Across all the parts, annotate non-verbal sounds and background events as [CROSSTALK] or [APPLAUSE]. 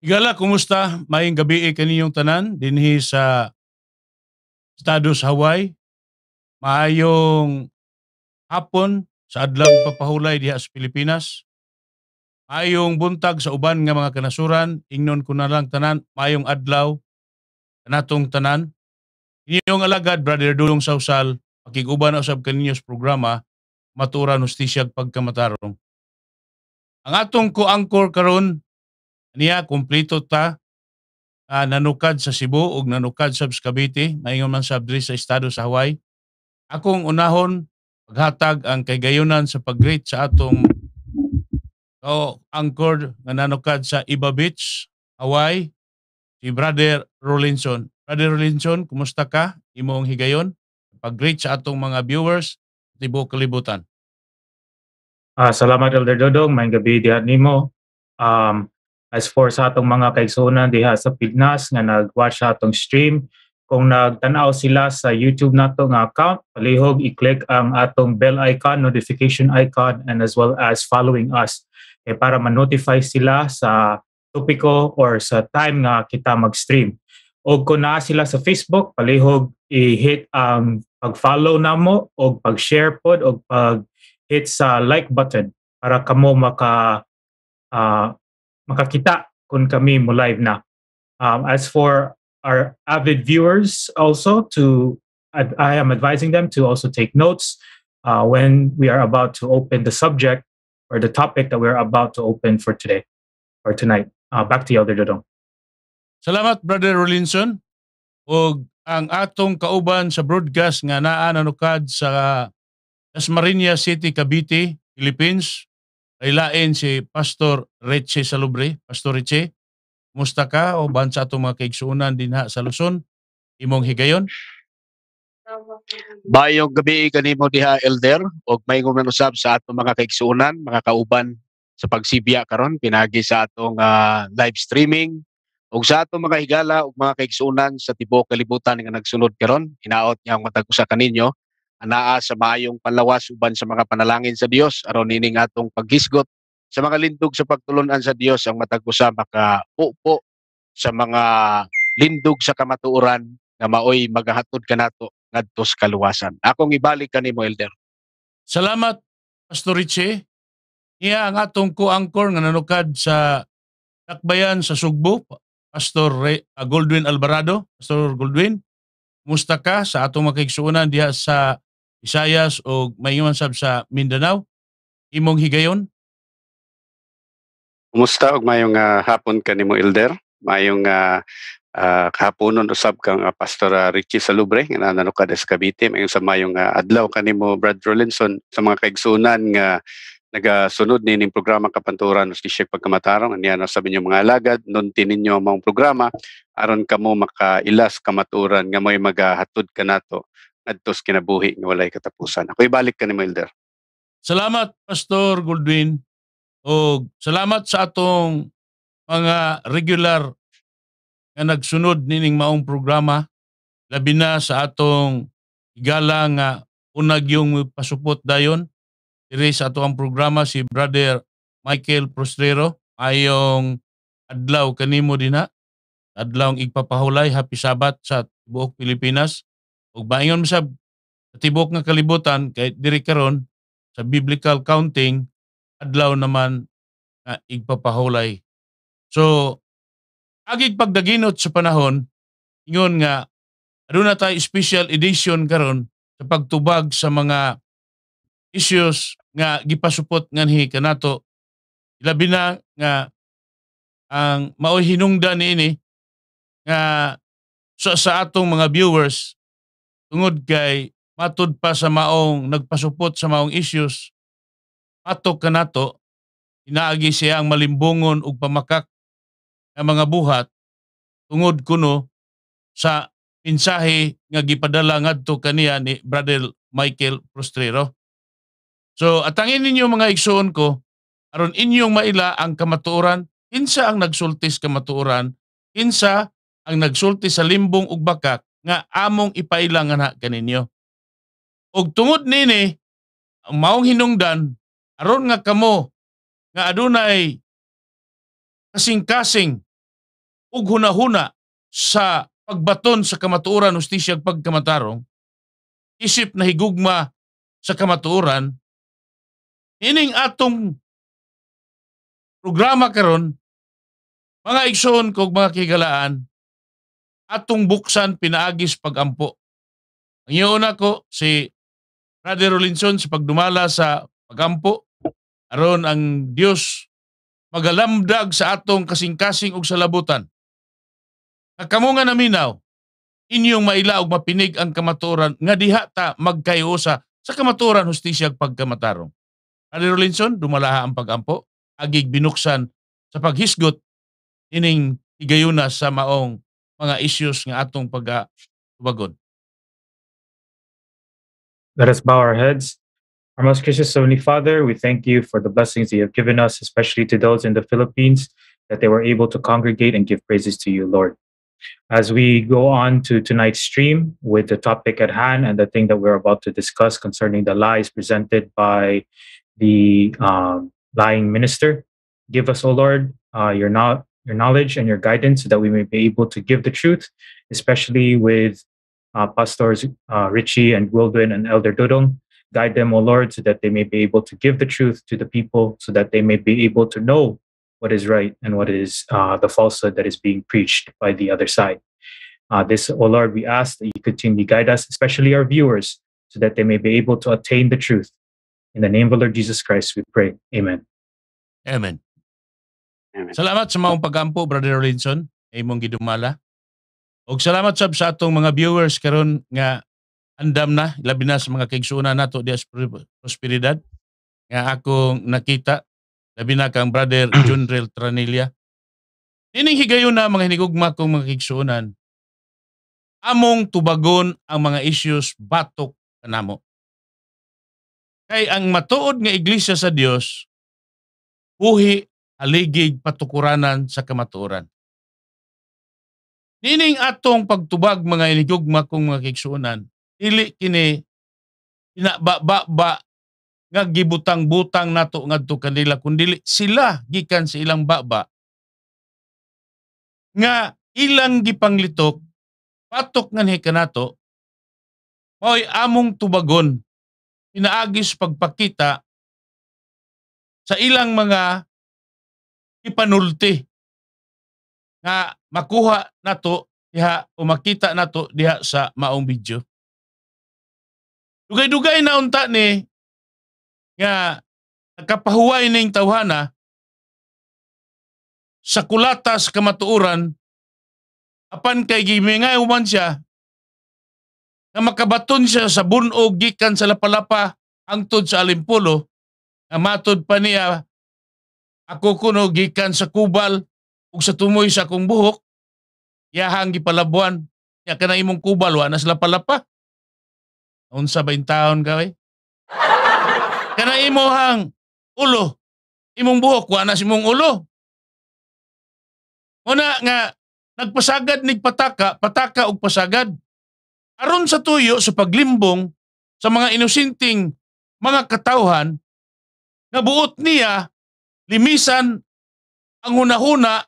Igala, kumusta? Maying gabi e kaninyong tanan dinhi sa Estados Hawaii. Maayong hapon sa adlaw papahulay diha sa Pilipinas. Maayong buntag sa uban nga mga kanasuran, ingnon ko na lang tanan, maayong adlaw kanatong tanan. Inyong alagad brother Dulong Sausal, pakiguban usab kaninyo sa programa Matura Hustisya Pagkamatarong. Ang atong ko angkor karon niya kumplito ta uh, nanukad sa Cebu ug nanukad sa Cavite, maingon man sa sa estado sa Hawaii. Akong unahon paghatag ang kaygayonan sa pag sa atong o anchor nga nanukad sa Iba Beach, Hawaii, si Brother Rollinson. Brother Rollinson, kumusta ka? Imong higayon? pag sa atong mga viewers, tibo kalibutan. Ah, salamat Elder Dodong, may gabi diyan nimo. Um, As for sa atong mga kaigsunan diha sa Pignas nga nag-watch sa atong stream, kung nagtanaw sila sa YouTube nato nga account, palihog i-click ang atong bell icon, notification icon, and as well as following us eh, para ma-notify sila sa topiko or sa time nga kita mag-stream. O kung naa sila sa Facebook, palihog i-hit ang pag-follow na mo o pag-share pod o pag-hit sa like button para kamo maka uh, makakita kung kami mo live na. Um, as for our avid viewers also to I, am advising them to also take notes uh, when we are about to open the subject or the topic that we're about to open for today or tonight. Uh, back to Elder Dodong. Salamat Brother Rollinson. O ang atong kauban sa broadcast nga naa nanukad sa Dasmariñas City, Cavite, Philippines Kailain si Pastor Reche Salubre. Pastor Reche, musta ka o bansa itong mga kaigsuunan din ha sa Luzon? Imong higayon? Bayong gabi kanimo diha elder og mayong nanusab sa atong mga kaigsuunan, mga kauban sa pagsibya karon pinagi sa atong uh, live streaming ug sa atong mga higala ug mga kaigsuunan sa tibuok kalibutan nga nagsunod karon. inaot niya ang matag usa kaninyo Anaa sa maayong palawas uban sa mga panalangin sa Dios aron nining atong paghisgot sa mga lindog sa pagtulunan sa Dios ang matag usa makaupo sa mga lindog sa kamatuoran nga maoy magahatod kanato ngadto sa kaluwasan. Akong ibalik kanimo elder. Salamat Pastor Richie. Iya ang atong ko-angkor nga nanukad sa Takbayan sa Sugbo, Pastor Ray, uh, Goldwyn Alvarado, Pastor Goldwyn. Musta ka sa atong makiksuunan diha sa Isayas o mayuman sab sa Mindanao. Imong higayon. Kumusta og mayong uh, hapon kanimo Elder? Mayong uh, uh, kahaponon usab kang uh, Pastor uh, Richie Salubre nga nanano ka sa Cavite mayong sa mayong uh, adlaw kanimo Brad Rollinson sa mga kaigsunan nga nagasunod ni ning programa kapanturan uski siya pagkamatarong niya na sabi niyo mga alagad nun tinin niyo ang programa aron kamo makailas kamaturan nga may magahatod kanato adtos kinabuhi nga walay katapusan. Ako ibalik ka ni Elder. Salamat Pastor Goldwyn o salamat sa atong mga regular nga nagsunod nining maong programa labi na sa atong igala nga unag yung pasupot dayon diri sa ato ang programa si Brother Michael Prostrero ayong adlaw kanimo dinha adlaw igpapahulay happy sabat sa buok Pilipinas Og baingon sa tibok nga kalibutan kay diri karon sa biblical counting adlaw naman nga igpapahulay. So agig pagdaginot sa panahon ingon nga aduna tay special edition karon sa pagtubag sa mga issues nga gipasupot nganhi kanato labi na nga ang mao hinungdan niini nga sa, sa atong mga viewers tungod kay matud pa sa maong nagpasupot sa maong issues atok kanato inaagi siya ang malimbungon ug pamakak nga mga buhat tungod kuno sa pinsahe nga gipadala ngadto kaniya ni Brother Michael Prostrero. So atangin ninyo mga igsoon ko aron inyong maila ang kamatuoran kinsa ang nagsultis kamatuoran kinsa ang nagsulti sa limbong ug bakak nga among ipailangan ha kaninyo. Og tungod nini, maong hinungdan, aron nga kamo nga adunay kasing-kasing ug hunahuna sa pagbaton sa kamatuoran ustisya ug pagkamatarong isip na higugma sa kamatuoran ining atong programa karon mga igsoon kog mga kigalaan atong buksan pinaagis pagampo. Ang iyon ko si Brother Rolinson sa pagdumala sa pagampo aron ang Dios magalamdag sa atong kasing-kasing ug salabutan. Nagkamo nga naminaw inyong maila ug mapinig ang kamaturan nga diha ta magkayusa sa kamaturan hustisya ug pagkamatarong. Brother Rolinson, dumalaha ang pagampo agig binuksan sa paghisgot ining igayuna sa maong mga issues nga atong pag Let us bow our heads. Our most gracious Heavenly Father, we thank you for the blessings you have given us, especially to those in the Philippines, that they were able to congregate and give praises to you, Lord. As we go on to tonight's stream with the topic at hand and the thing that we're about to discuss concerning the lies presented by the um, lying minister, give us, O oh Lord, uh, your, not, your knowledge and your guidance so that we may be able to give the truth, especially with uh, pastors uh, Richie and Gwildwin and Elder Dodong. Guide them, O Lord, so that they may be able to give the truth to the people, so that they may be able to know what is right and what is uh, the falsehood that is being preached by the other side. Uh, this, O Lord, we ask that you continue to guide us, especially our viewers, so that they may be able to attain the truth. In the name of the Lord Jesus Christ, we pray. Amen. Amen. Amen. Salamat sa maong pagampo, Brother Rollinson. Imong gidumala. Og salamat sab sa atong mga viewers karon nga andam na labi na sa mga kaigsuonan nato diya sa prosperidad nga akong nakita labi na kang brother [CLEARS THROAT] Junrel Tranilla. Nining higayon na mga hinigugma kong mga kaigsuonan among tubagon ang mga issues batok kanamo. Kay ang matuod nga iglesia sa Dios buhi haligig patukuranan sa kamaturan. Nining atong pagtubag mga inigugma kong mga kiksunan, ili kini pinababa nga gibutang-butang nato ngadto kanila dili sila gikan sa ilang baba nga ilang gipanglitok patok ngan kanato moy among tubagon pinaagis pagpakita sa ilang mga ipanulti nga makuha nato diha o makita nato diha sa maong video. Dugay-dugay na unta ni nga nagkapahuway ning tawhana sa kulatas kamatuuran apan kay gimingay uman siya na makabaton siya sa bunog gikan sa lapalapa hangtod sa alimpulo na matod pa niya ako kuno gikan sa kubal ug sa tumoy sa akong buhok, yahang gipalabuan. Ya kana imong kubal wa nasla palapa Unsa ba intawon ka eh? [LAUGHS] kana imong ulo, imong buhok wa nas imong ulo. Una nga nagpasagad nig pataka, pataka og pasagad. Aron sa tuyo sa paglimbong sa mga inusinting mga katawhan, nabuot niya limisan ang hunahuna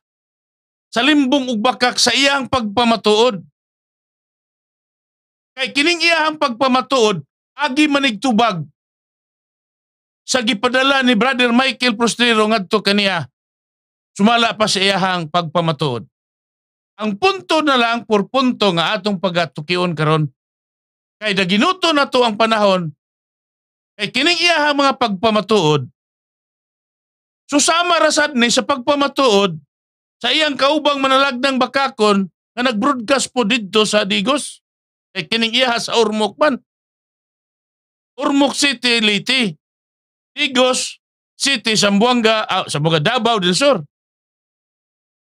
sa limbong ug bakak sa iyang pagpamatuod. Kay kining iyang pagpamatuod agi manigtubag sa gipadala ni Brother Michael Prostero ngadto kaniya. Sumala pa sa iyang pagpamatuod. Ang punto na lang por punto nga atong pagatukion karon kay da ginuto na to ang panahon kay kining iyang mga pagpamatuod Susama rasad ni sa pagpamatuod sa iyang kaubang manalagdang bakakon nga nagbroadcast po didto sa Digos. Kay e kining iya sa Ormoc man. Ormoc City, Liti. Digos City, Sambuanga, uh, Sambuanga Davao del Sur.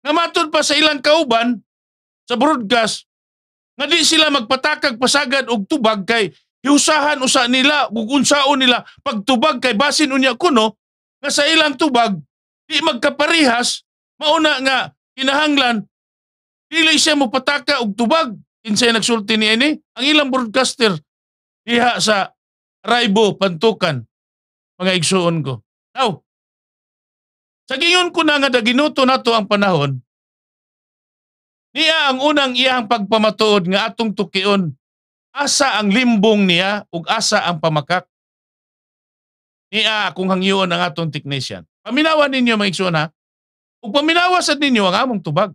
Nga pa sa ilang kauban sa broadcast nga di sila magpatakag pasagad og tubag kay hiusahan usa nila gugunsaon nila pagtubag kay basin unya kuno nga sa ilang tubag, di magkaparihas, mauna nga kinahanglan, dili siya mo pataka og tubag. Kinsay nagsulti ni ini, ang ilang broadcaster diha sa Raibo Pantukan, mga igsuon ko. Now, sa giyon ko na nga daginuto na to ang panahon, niya ang unang iyang pagpamatuod nga atong tukion, asa ang limbong niya ug asa ang pamakak niya kung hangyoon ang atong technician. Paminawa ninyo mga iksyon ha. Ug paminawa sad ninyo ang among tubag.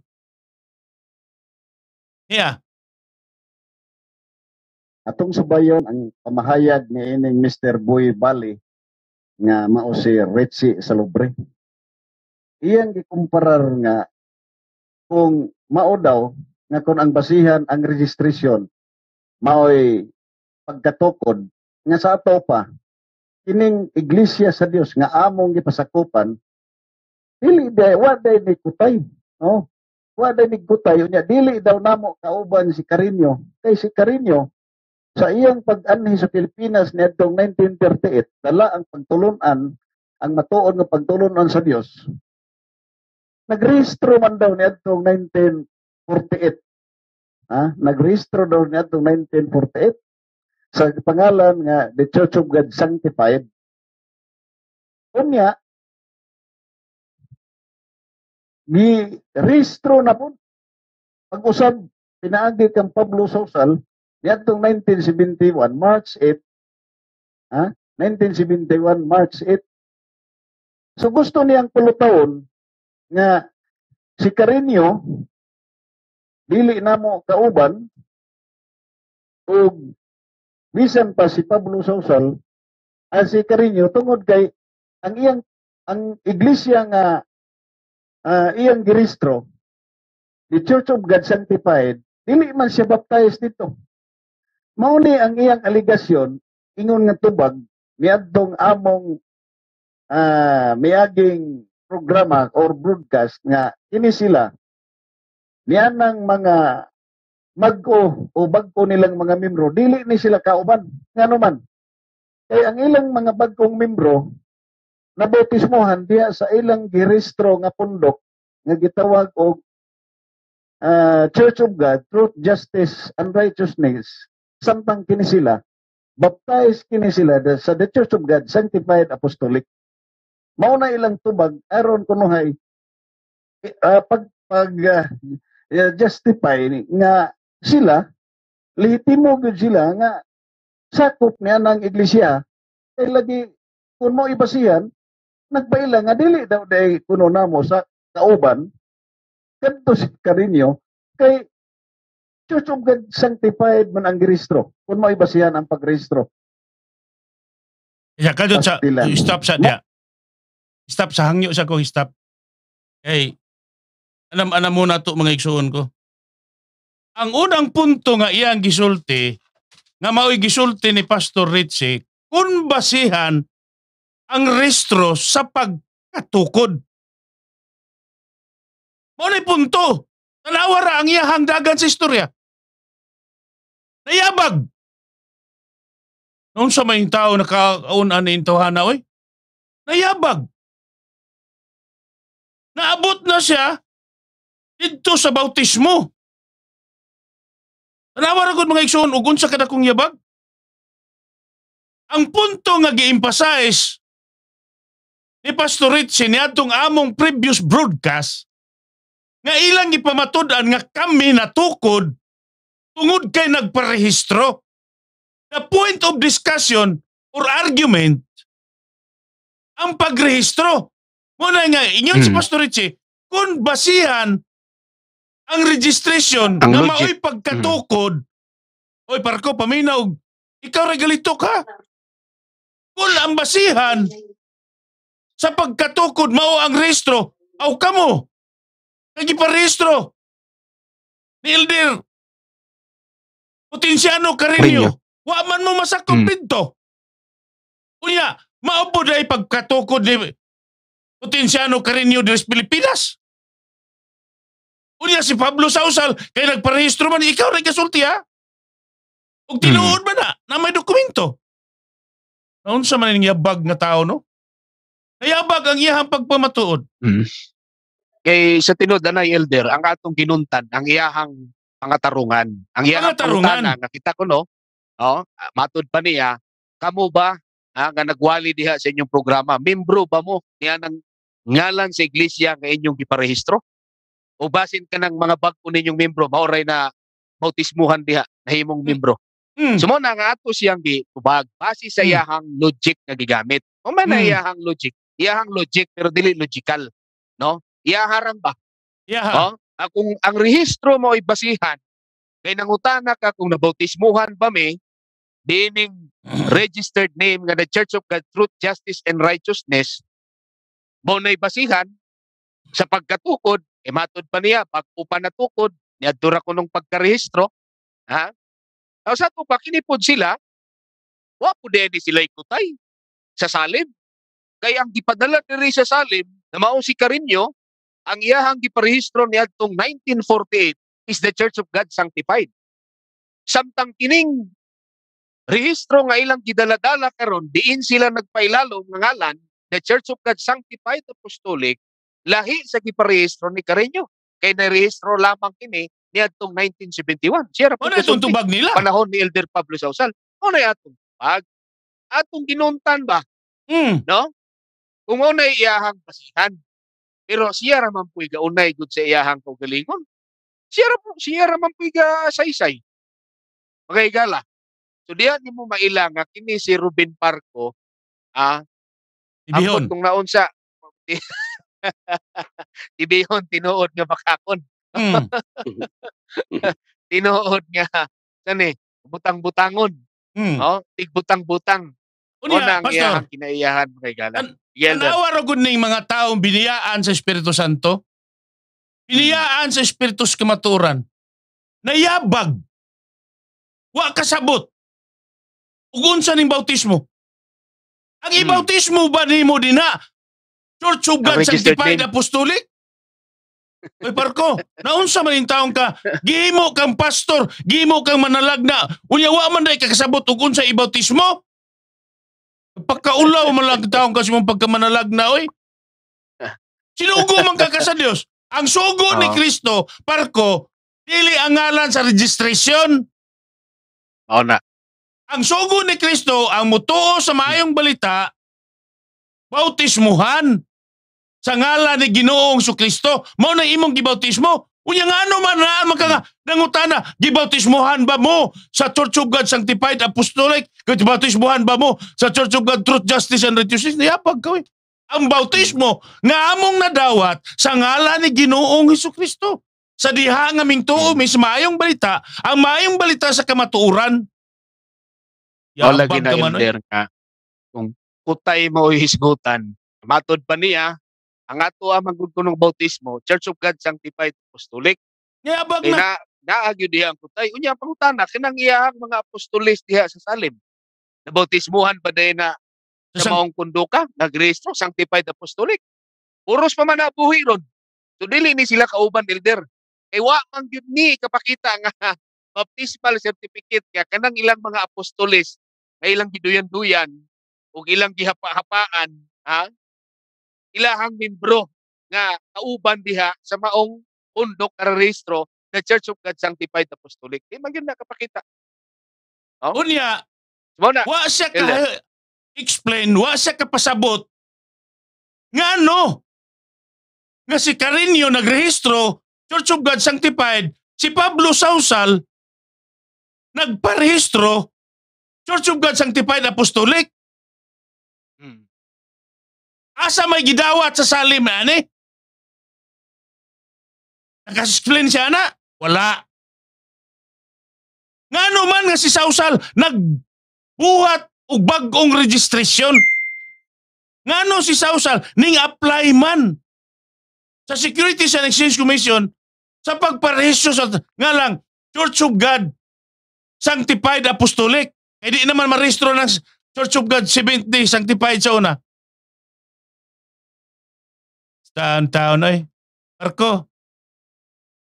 Niya. Atong sabayon ang pamahayag ni ining Mr. Boy Bali nga mao si Richie Salubre. Iyan gikumparar nga kung mao daw nga kung ang basihan ang registration maoy pagkatukod nga sa ato pa kining iglesia sa Dios nga among gipasakupan dili day wa day ni kutay no wa day ni kutay unya dili daw namo kauban si Carino kay si Carino sa iyang pag-anhi sa Pilipinas niadtong 1938 dala ang pagtulunan ang matuon nga pagtulunan sa Dios nagrehistro man daw niadtong 1948 ha nagrehistro daw niadtong 1948 sa pangalan nga the Church of God sanctified unya ni restro na po pag-usab pinaagi kang Pablo Sosal yadtong 1971 March 8 ha 1971 March 8 So gusto niyang taon nga si Carinio dili na mo kauban o Bisan pa si Pablo Sausal ang si Carino tungod kay ang iyang ang iglesia nga uh, iyang giristro the Church of God sanctified dili man siya baptized dito. Mao ni ang iyang aligasyon ingon nga tubag miadtong among uh, miaging programa or broadcast nga kini sila niyanang mga magko o bagko nilang mga membro, dili ni sila kauban. Nga naman. Kaya ang ilang mga bagkong membro, nabotismohan diya sa ilang giristro nga pundok nga gitawag og uh, Church of God, Truth, Justice, and Righteousness. Samtang kini sila, baptized kini sila sa the Church of God, Sanctified Apostolic. Mao na ilang tubag aron kunuhay uh, ah, pag pag uh, justify ni nga sila lehitimo gud sila nga sakop niya ng iglesia kay eh, lagi kun mo ibasihan nagbaila nga dili daw day kuno na mo sa kauban kadto si karinyo kay Church of God sanctified man ang registro kun mo ibasihan ang pagrehistro Ya yeah, kadto sa stop sa dia. Stop sa hangyo sa ko stop. Hey, alam alam mo na to mga igsuon ko ang unang punto nga iyang gisulti, nga mao'y gisulti ni Pastor Richie, kung basihan ang restro sa pagkatukod. Maunay punto. Tanawa ang iyahang dagan sa istorya. Nayabag. Noon sa may tao nakaunan ni Intohana, oy. Nayabag. Naabot na siya dito sa bautismo. Tanawa ra mga iksyon, ug sa kada kong yabag? Ang punto nga gi-emphasize ni Pastor Richie niadtong among previous broadcast nga ilang gipamatud-an nga kami natukod tungod kay nagparehistro. The point of discussion or argument ang pagrehistro. Muna nga, inyon hmm. si Pastor Richie, eh, kung basihan ang registration ang nga maoy pagkatukod. Mm-hmm. Oy, parko, paminaw. Ikaw regalito ka. Kul ang basihan. Sa pagkatukod, mao ang registro. Aw ka mo. Nagiparehistro. Ni Elder. Potensiano ka Wa man mo masakop mm. pinto. Kunya, maupo na pagkatukod ni Potensiano ka rin niyo Pilipinas. Unya si Pablo Sausal, kay nagparehistro man, ikaw nagkasulti ha? Ug hmm. tinuod hmm. na, na may dokumento. Naon sa man ning yabag nga tao no? Nayabag ang iyahang pagpamatuod. Hmm. Kay sa tinud anay elder, ang atong ginuntan, ang iyahang pangatarungan. Ang iyahang pangatarungan, nakita ko no. Oh, matud pa niya, kamo ba ha, nga nagwali diha sa inyong programa, membro ba mo niya ng ngalan sa iglesia nga inyong giparehistro? ubasin ka ng mga bag-o ninyong membro maoray na bautismuhan diha nahimong hmm. membro. Mm. So mo na nga ato siyang di, tubag base sa hmm. iyahang mm. logic nga gigamit. O man na mm. iyahang logic, iyahang logic pero dili logical, no? Iyaharang ba? Yeah. Oh? Ah, kung ang rehistro mo ay basihan kay nangutana ka kung nabautismuhan ba mi dining hmm. registered name nga the Church of God Truth, Justice and Righteousness mao nay basihan sa pagkatukod E matod pa niya, pag upa natukod, niadura ko nung pagkarehistro, ha? Now, sa ito pa, kinipod sila, wa po din sila ikutay sa salim. Kaya ang gipadala diri sa salim, na mao si Carino, ang iyahang giparehistro niya tong 1948 is the Church of God sanctified. Samtang kining rehistro nga ilang gidaladala karon diin sila nagpailalom nga ngalan the Church of God sanctified apostolic lahi sa kiparehistro ni Carreño. Kay narehistro lamang kini ni atong 1971. Siya ano ra itong tubag nila. Panahon ni Elder Pablo Sausal. Ano atong pag? Atong ginuntan ba? Mm. No? Kung unay iyahang pasihan. Pero siya ra man puy unay gud sa iyahang kaugalingon. Siya ra siya ra man puy ga saysay. Magaygala. So diha nimo maila nga kini si Ruben Parco ah Ibihon. Ang kung naunsa [LAUGHS] Ibihon, tinuod nga makakon. Mm. [LAUGHS] tinuod nga, kani, eh, butang-butangon. Mm. Oh, tigbutang-butang. Ano Unya, o na ang iyahang kinaiyahan kay An- Anawa ro gud ning mga taong biniyaan sa Espiritu Santo. Hmm. Biniyaan hmm. sa Espiritu kamaturan. Nayabag. Wa kasabot. Ugun sa ning bautismo. Ang hmm. ibautismo ba ni nimo dinha Church of God Sanctified Apostolic? Uy, parko, naunsa man yung taong ka, gimo kang pastor, gimo kang manalagna, na, unyawa man dahil kakasabot ug unsa ibautismo? Pagkaulaw man lang taong kasi mong pagkamanalag na, oy. Sinugo man ka sa Dios. Ang sugo oh. ni ah. Kristo, parko, dili ang ngalan sa registration. Mao na. Ang sugo ni Kristo, ang mutuo sa maayong balita, bautismuhan sa ngala ni Ginoong su Kristo, mao na imong gibautismo. Unya nga ano man na maka nangutana gibautismohan ba mo sa Church of God Sanctified Apostolic? Gibautismohan ba mo sa Church of God Truth, Justice and Righteousness? Niya ka Ang bautismo nga among nadawat sa ngala ni Ginoong Hesus Kristo. Sa diha nga mingtuo mis maayong balita, ang maayong balita sa kamatuoran. Wala ginayon ka. Kung kutay mo ihisgutan, matod pa niya ang ato ang magudkunong bautismo, Church of God Sanctified Apostolic. Yeah, abag na. Naagyo diha ang kutay. Unya, pangutana, kinang iyahang mga apostolis diha sa salim. Nabautismuhan ba din na sa maong kunduka, nagrehistro, sanctified apostolic. Puros pa man nabuhi ron. So, dili ni sila kauban, elder. Kay wa mang yun ni kapakita nga [LAUGHS] baptismal certificate kaya kanang ilang mga apostolis na ilang giduyan-duyan o ilang gihapa-hapaan ha ilahang membro nga kauban diha sa maong undok nga rehistro na Church of God Sanctified Apostolic. Di man gyud nakapakita. No? Unya, mo Wa siya ka explain, wa siya ka pasabot. Nga ano? Nga si Carino nagrehistro Church of God Sanctified, si Pablo Sausal nagparehistro Church of God Sanctified Apostolic. Hmm. Asa may gidawat sa salim ani? Nag-explain siya na? Wala. Nga man nga si Sausal nagbuhat og bagong registration. Nga si Sausal ning apply man sa Securities and Exchange Commission sa pagparehistro sa nga lang Church of God Sanctified Apostolic. Eh di naman marehistro ng Church of God Seventh-day Sanctified sa una taon-taon ay. Marco,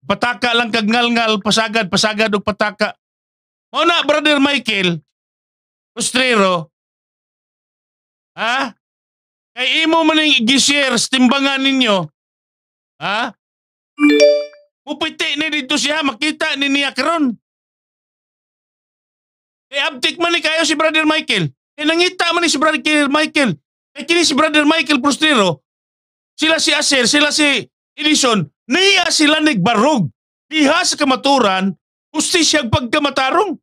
pataka lang kag ngal-ngal, pasagad, pasagad og pataka. Mo na brother Michael, Ustrero. Ha? Kay imo man ning i-share timbangan ninyo. Ha? Mupiti ni dito siya, makita ni niya karon. Kay eh, abtik man ni kayo si brother Michael. Kay eh, nangita man ni si brother Michael. Kay kini si brother Michael Prostero, sila si Aser, sila si Edison, niya sila nagbarog. Diha sa kamaturan, hustisyag pagkamatarong.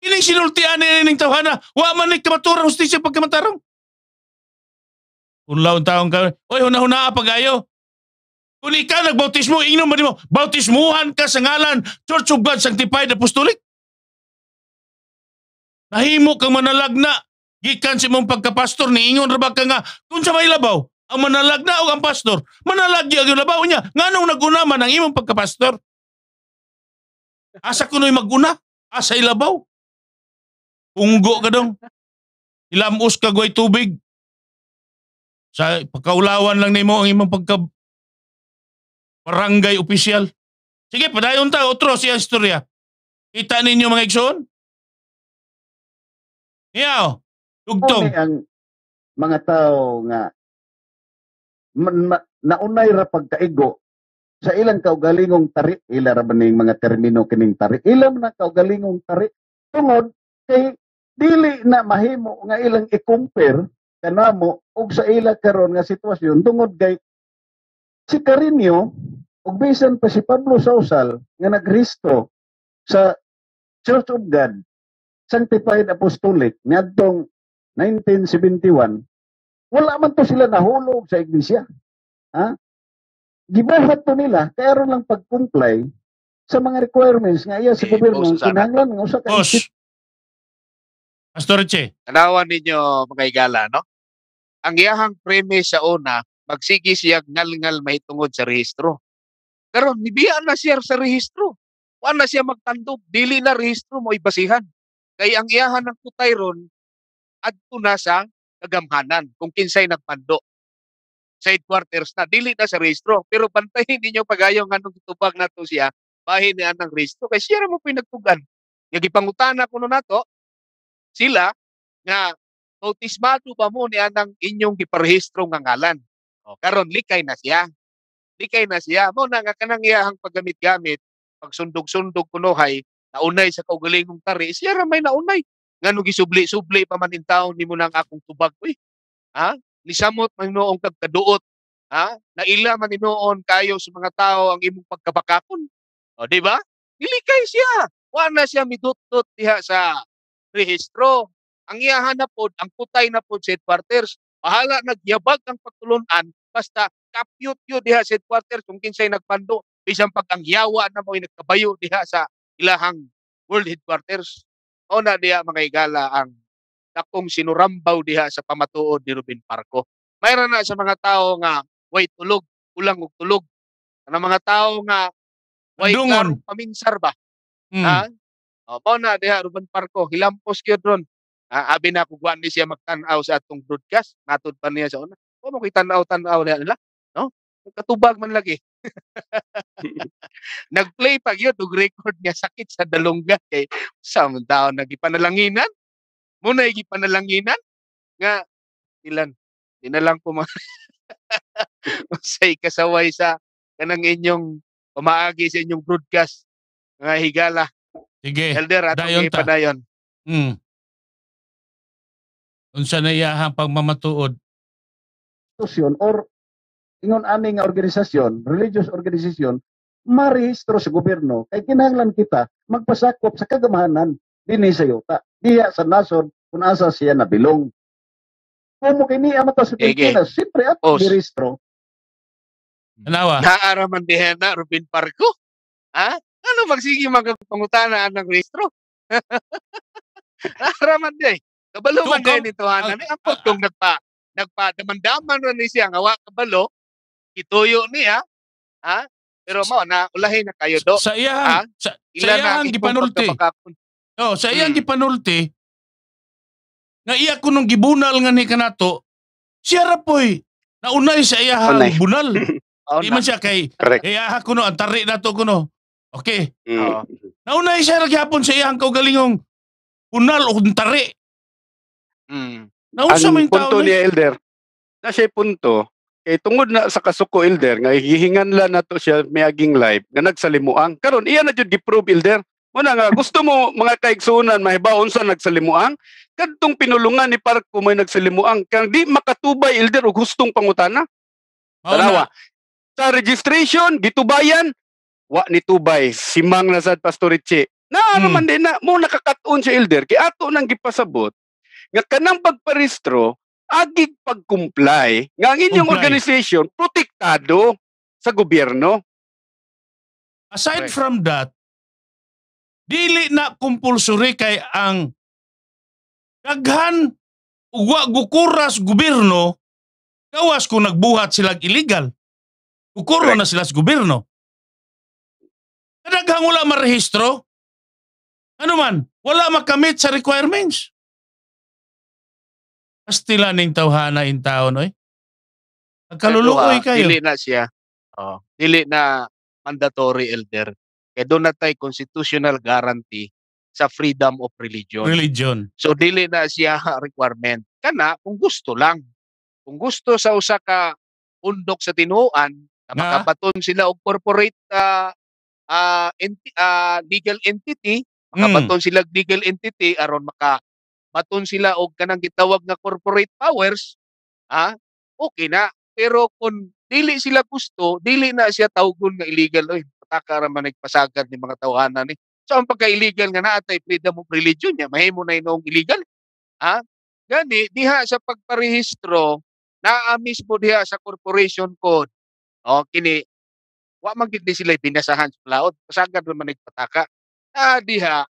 Ining sinultian ni ining tawhana, wa man ni kamaturan hustisya pagkamatarong. Unlaw ang taong ka, oy huna-huna apagayo. Kung ikaw nagbautismo, ingnon man mo, bautismuhan ka sa ngalan Church of God Sanctified Apostolic. Nahimo kang manalagna, gikan si mong pagkapastor, ni ingon ra ka nga, kung sa may labaw, ang ah, manalag na ang pastor, manalag yung labaw niya. Nga nung naguna man ang imong pagkapastor. Asa kuno'y maguna, asa ilabaw. Unggo ka dong. Ilamos ka gway tubig. Sa pagkaulawan lang nimo ang imong pagka barangay opisyal. Sige, padayon ta otro siya istorya. Kita ninyo mga igsoon? Niyaw, dugtong. Okay, ang mga tao nga na, naunay ra pagkaigo sa ilang kaugalingong tari ila ra baning mga termino kining tari ila man ang kaugalingong tari tungod kay dili na mahimo nga ilang i-compare kanamo og sa ila karon nga sitwasyon tungod kay si Carino og bisan pa si Pablo Sausal nga nagristo sa Church of God Sanctified Apostolic niadtong 1971 wala man to sila nahulog sa iglesia. Ha? Gibuhat to nila, kaya lang pag-comply sa mga requirements nga iya sa okay, gobyerno, kinahanglan nga usa ka Pastor Che. Tanawan ninyo mga igala, no? Ang iyahang premise sa una, magsigi siya ngal-ngal mahitungod sa rehistro. Karon nibiyaan na siya sa rehistro. Kuan na siya magtandog, dili na rehistro mo ibasihan. Kay ang iyahan ng tutay ron adto na sa kagamhanan kung kinsay nagpando sa headquarters na dili na sa registro pero bantayin ninyo pagayo nga nung gitubag nato siya bahin niya ng registro kay siya mo pinagtugan nga gipangutana kuno nato sila nga bautismado ba mo niya ng inyong giparehistro nga ngalan o karon likay na siya likay na siya mo na nga kanang iyahang paggamit-gamit pagsundog-sundog kunohay naunay sa kaugalingong tari siya ra may naunay ngano gisubli-subli pa man in taon nimo nang akong tubag uy ha nisamot man noong kagkaduot ha naila man inoon kayo sa mga tao ang imong pagkabakakon o di ba ilikay siya Wala na siya midutdot diha sa rehistro ang iyahan na pod ang putay na pod sa headquarters bahala nagyabag ang pagtulunan basta kapyot yo diha sa headquarters kung kinsay nagpando bisan pag ang yawa na mo nagkabayo diha sa ilahang world headquarters mao na diha mga igala ang dakong sinurambaw diha sa pamatuod ni Ruben Parko. Mayroon na sa mga tao nga way tulog, kulang og tulog. Ang mga tao nga way karo paminsar ba. Mm. Ha? O, mao na diha Ruben Parko, hilampos gyud ron. Ah, abi na kung ni siya magtan-aw sa atong broadcast, Natud pa niya sa una. O makita-aw tan-aw nila, no? Katubag man lagi. Nag-play pa yun, ug record niya sakit sa dalunga kay sa tao nagipanalanginan. Mo na igipanalanginan nga ilan dinalang ko [LAUGHS] mga say kasaway sa kanang inyong pamaagi sa inyong broadcast nga higala. Sige. Elder at dayon ta. Padayon. Hmm. Unsa na iyahang pagmamatuod? Institusyon or ingon ani nga organisasyon, religious organisasyon, marehistro sa gobyerno kay kinahanglan kita magpasakop sa kagamahanan dinhi sa yuta, Diya sa nasod kung asa siya nabilong. Kung kini ang mata sa Pilipinas, siyempre at oh, diristro. Nawa. Naaraman diha na Rubin Parko. Ha? Ano sige magpangutana ang rehistro? [LAUGHS] Naaraman di. Kabalo man din ito hanan. Ang pagtong nagpa nagpa damandaman ron ni siya nga wa kabalo Ituyo niya, ha? Pero mo na ulahin na kayo do. Sa iya, sa, sa iya ang gipanulti. Oh, sa iya ang mm. gipanulti nga iya ko nung gibunal nga ni kanato, siya ra poy naunay sa iya hang bunal. [LAUGHS] Di man siya kay iya ko no antari nato ko no. Okay. Mm. Oh. Naunay siya ra gyapon sa iyang kaugalingong bunal o antari. Mm. Nausa man Ang punto ni eh. Elder, na siya punto, Kay eh, tungod na sa kasuko elder nga hihinganla nato siya miaging live nga nagsalimuang karon iya na jud gi-prove elder Muna nga, gusto mo mga kaigsunan, mahiba unsa nagsalimuang, kadtong pinulungan ni Park kung may nagsalimuang, kang di makatubay, Elder, og gustong pangutana. Oh, Tanawa. Sa registration, gitubayan, wa ni tubay, si Mang Nasad Pastoriche. Na ano hmm. man din na, mo nakakatun si Elder, kay ato nang gipasabot, nga kanang pagparistro, agig pag-comply nga ang inyong Comply. organization protektado sa gobyerno. Aside right. from that, dili na compulsory kay ang daghan wa gukuras gobyerno gawas kung nagbuhat sila illegal. Gukuro right. na sila sa gobyerno. Kadaghang wala marehistro. Ano man, wala makamit sa requirements. Kastila ning tawhana in taon oy. Nagkaluluoy ah, kayo. Dili na siya. Oh, dili na mandatory elder. Kay do na tay constitutional guarantee sa freedom of religion. Religion. So dili na siya [LAUGHS] requirement. Kana kung gusto lang. Kung gusto sa usa ka undok sa tinuan na makabaton sila og corporate uh, uh, enti, uh, legal entity, hmm. makabaton mm. sila legal entity aron maka baton sila og kanang gitawag nga corporate powers, ha? Okay na. Pero kung dili sila gusto, dili na siya tawgon nga illegal oi. Pataka ra man nagpasagad ni mga tawhana ni. Eh. So ang pagka-illegal nga naatay freedom of religion niya, mahimo na inoong illegal. Ha? Gani diha sa pagparehistro naa mismo diha sa corporation code. O kini wa man gid sila binasahan sa laod. Pasagad man nagpataka. Na ah, diha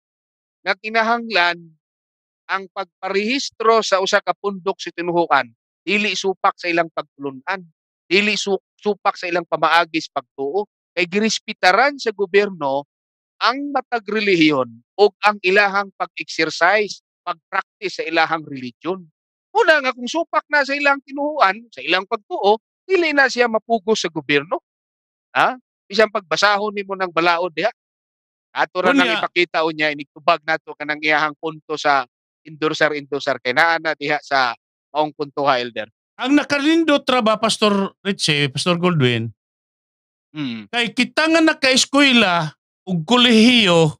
nga kinahanglan ang pagparehistro sa usa ka pundok si tinuhukan dili supak sa ilang pagtulunan dili su- supak sa ilang pamaagis pagtuo kay girispitaran sa gobyerno ang matag relihiyon o ang ilahang pag-exercise, pagpraktis sa ilahang relihiyon Una nga kung supak na sa ilang tinuhuan, sa ilang pagtuo, dili na siya mapugo sa gobyerno. Ha? Isang pagbasahon nimo ng balaod diha. Ato ra nang ipakita unya inigtubag nato kanang iyahang punto sa endorser-endorser kay naa na diha sa maong puntuha elder. Ang nakarindot ra ba Pastor Richie, Pastor Goldwin Mm. Kay kita nga nakaeskwela ug kolehiyo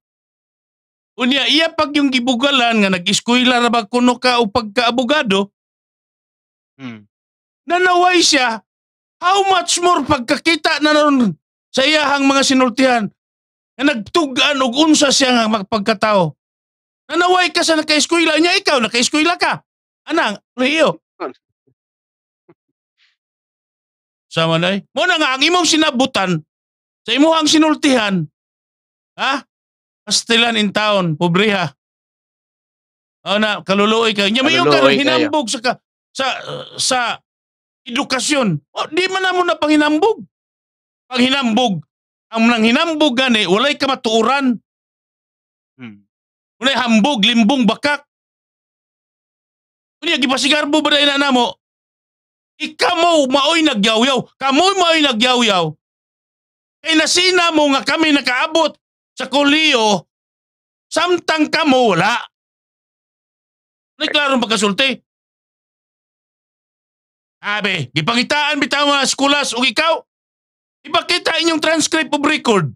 unya iya pag yung gibugalan nga nag-eskwela ra ba kuno ka o pagkaabogado. Mm. Nanaway siya how much more pagkakita na nun sa iyahang mga sinultihan na nagtugan og unsa siya nga magpagkatao. Nanaway ka sa nakaeskwela niya, ikaw nakaeskwela ka. Anang, liyo. Sama na eh. Muna nga, ang imong sinabutan, sa ang sinultihan, ha? Pastilan in town, pobreha. O na, kaluluoy ka. Niya mayong ka hinambog sa, ka, sa, sa edukasyon. O, di man na mo panghinambog. Panghinambog. Ang nang hinambog gani, walay ka matuuran. Unay hambog, limbong, bakak. Unya gipasigarbo ba na namo? Ikamo maoy nagyawyaw, kamoy maoy nagyawyaw. Kay nasina mo nga kami nakaabot sa kuliyo samtang kamo wala. Nay klaro pagkasulti. Abe, gipangitaan bitaw mga skulas og ikaw. Ipakita inyong transcript of record.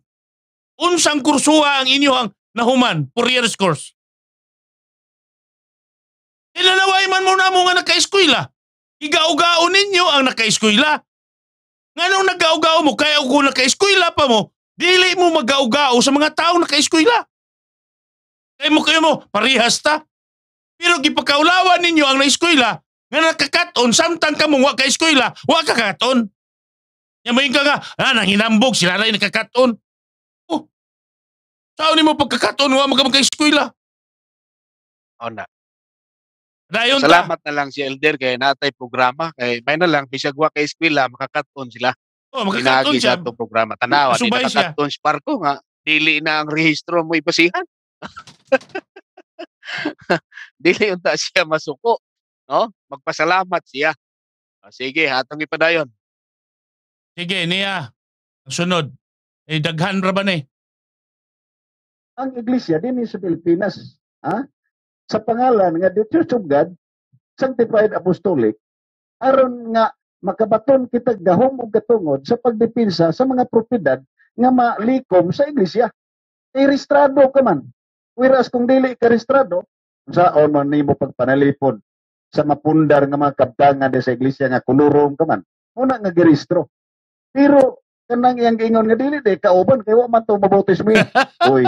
Unsang kursuha ang inyong na human, for years course. Ilalaway man mo na mo nga nakaeskwela. Igaugaon ninyo ang nakaeskwela. Nga nung nagaugao mo, kaya kung nakaeskwela pa mo, dili mo magaugao sa mga tao nakaeskwela. Kaya mo kayo mo, parihas ta. Pero gipakaulawan ninyo ang na naeskwela, nga nakakaton, samtang ka mo wa ka eskwela, wa ka katon. Yamayin ka nga, ah, nanginambog, sila na yung nakakaton. Sao ni mo pagkakataon nga magkamag eskwela? O na. Dayon Salamat ta. na lang si Elder kay natay programa kay may na lang bisag wa kay eskwela makakaton sila. Oh, makakaton siya. Sa programa tanawa di nakakaton si Parko nga dili na ang rehistro mo ipasihan. [LAUGHS] dili unta siya masuko, no? Magpasalamat siya. Ah, sige, atong ipadayon. Sige, niya. Sunod. Eh, daghan ra ba ni? ang iglesia din sa Pilipinas, ha? sa pangalan nga The Church of God, Sanctified Apostolic, aron nga makabaton kita gahom og katungod sa pagdepinsa sa mga propiedad nga malikom sa iglesia. Irestrado ka man. Whereas kung dili ka restrado, saon man nimo pagpanalipod sa mapundar nga mga kabtangan sa iglesia nga kulurong ka man. Una nga giristro. Pero kanang iyang ingon nga dili day kauban kay wa man to mabautismo. mi. [LAUGHS] Uy,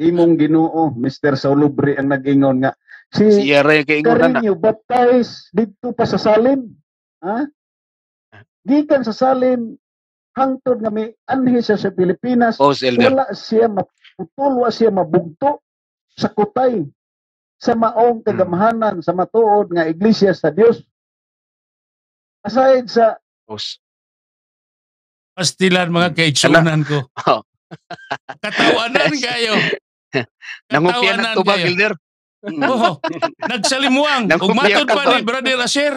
imong Ginoo Mr. Saulubre ang nagingon nga si si ray kay ingon na baptize didto pa sa Salim ha gikan sa Salim hangtod nga may anhi siya sa Pilipinas oh, si wala siya maputol wa siya mabugto sa kutay sa maong kagamhanan hmm. sa matuod nga iglesia sa Dios aside sa Os. Pastilan mga kaitsunan ko. [LAUGHS] oh. Katawanan kayo. [LAUGHS] Nangupian ng tubag, Gilder. Mm. Oo. Nagsalimuang. Kung [LAUGHS] matod pa ni Brother Asher,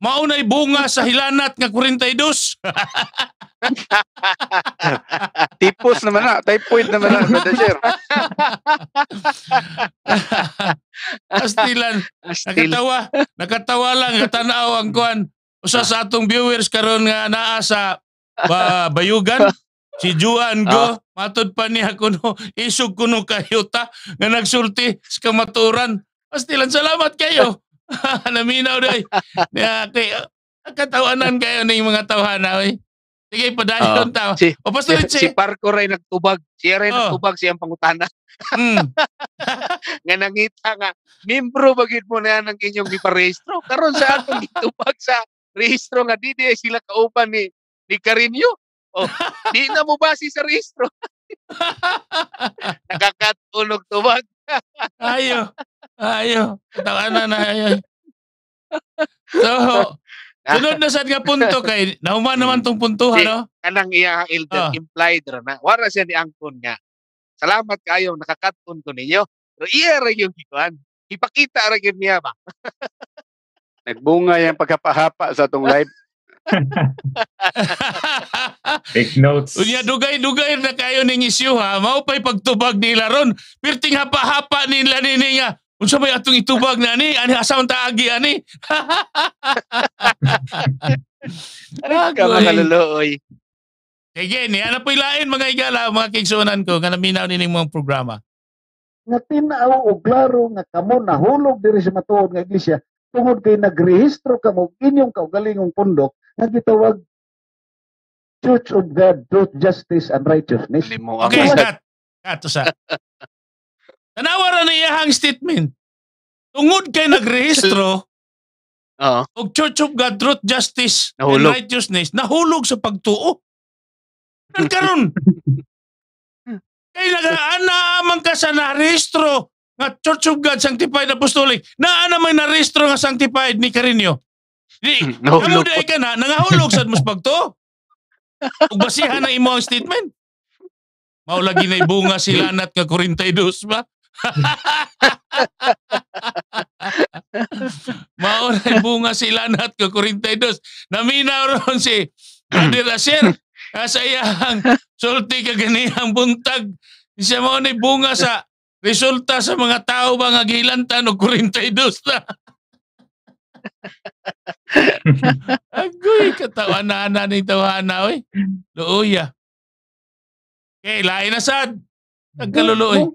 maunay bunga sa hilanat nga 42. [LAUGHS] Tipos naman na. Typhoid naman na, Brother Asher. Astilan. Astil. Nakatawa. Nakatawa lang. Katanaw ang kuhan. Usa sa atong viewers karon nga naa sa ba, Bayugan. Si Juan ko, ah. matod pa niya kuno, isog kuno kayo ta, nga nagsulti sa kamaturan. Pastilan, salamat kayo. [LAUGHS] Naminaw day. Nga, kay, katawanan kayo na yung mga tawhana, oy. Sige, padayon uh, ta. Si, o pastulit si, si Parko ray nagtubag. Si ray oh. nagtubag siyang pangutana. [LAUGHS] mm. nga nangita nga, membro bagit mo na ng inyong iparehistro. Karon sa atong gitubag sa rehistro nga di, di sila kauban ni ni Karinyo. Oh, di na mo ba si sa rehistro? Nakakatunog tubag. ayo. Ayo. Tawa na na ayon. So, sunod na sad nga punto kay nauman naman hmm. tong puntuhan, ano? Kanang iya elder oh. implied ra na. Wala siya ni angkon nga. Salamat kayo nakakatun ko ninyo. Pero iya ra yung gikuan. Ipakita ra gyud niya ba. Nagbunga yang pagkapahapa sa tong live. [LAUGHS] Take notes. Unya dugay-dugay na kayo ning isyu ha. Mao pay pagtubag nila ron. Pirting hapa-hapa nila nini nga. Unsa may atong itubag na ni? Ani asa unta agi ani? Ano [LAUGHS] ka mga luluoy? Sige, ni ano po ilain mga igala, mga kingsunan ko, nga naminaw nining mga programa. Nga tinaw og klaro nga kamo nahulog diri sa matuod nga iglesia, tungod kay nagrehistro ka mo inyong kaugalingong pundok nga gitawag Church of God, truth, justice, and righteousness. Limo. Okay, cut. Cut sa. Tanawara na iyahang statement. Tungod kay nagrehistro, uh og Church of God, truth, justice, nahulog. and righteousness, nahulog sa pagtuo. karon [LAUGHS] kay nagaanaamang ka sa narehistro nga Church of God, Sanctified Apostolic, naa na may narehistro nga Sanctified ni Karinyo. Di, [LAUGHS] nahulog. Kamuday ka na, nangahulog sa mas pagtuo. Kung basihan na imo ang statement. Maulagi na ibunga sila nat ka 42 ba? [LAUGHS] Maura bunga sila nat ka 42. Namina ron si Brother Asir. Kasayahang sulti ka ganiyang buntag. Siya mo ni bunga sa resulta sa mga tao ba nga gilantan o 42 na. Agoy, katawan na na ng tawahan na, oy. Luuya. Okay, lain na sad. Nagkaluloy.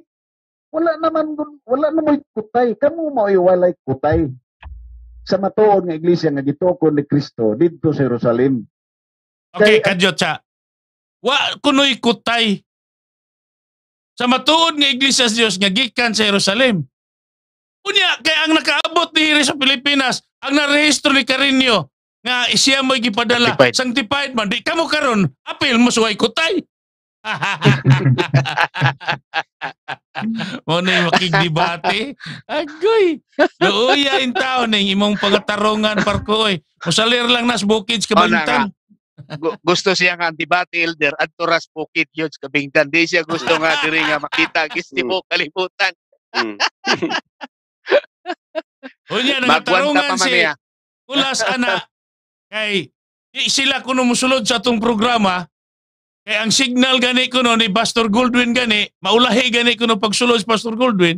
Wala naman, wala naman kutay. Kamu mo iwalay kutay. Sa matuon nga iglesia nga gituokon ni Kristo didto sa Jerusalem. Okay, Kay, kadyo cha. Wa kunoy kutay. Sa matuon nga iglesia sa Dios nga gikan sa Jerusalem. Unya kay ang nakaabot diri sa Pilipinas ang narehistro ni Carino nga siya mo gipadala sanctified, sanctified man di kamo karon apil mo suway kutay [LAUGHS] mo na makigdibate agoy luuya in tao ning eh. imong pangatarungan, pagatarungan parkoy eh. musalir lang nas bukid sa bintang gusto siya nga ang debate elder at ras bukid yun kabingtan di siya gusto nga diri nga makita gisti mm. mo kalimutan mm. [LAUGHS] Unya nagatarungan si Kulas [LAUGHS] ana kay sila kuno musulod sa atong programa kay ang signal gani kuno ni Pastor Goldwyn gani maulahi gani kuno pagsulod si Pastor Goldwyn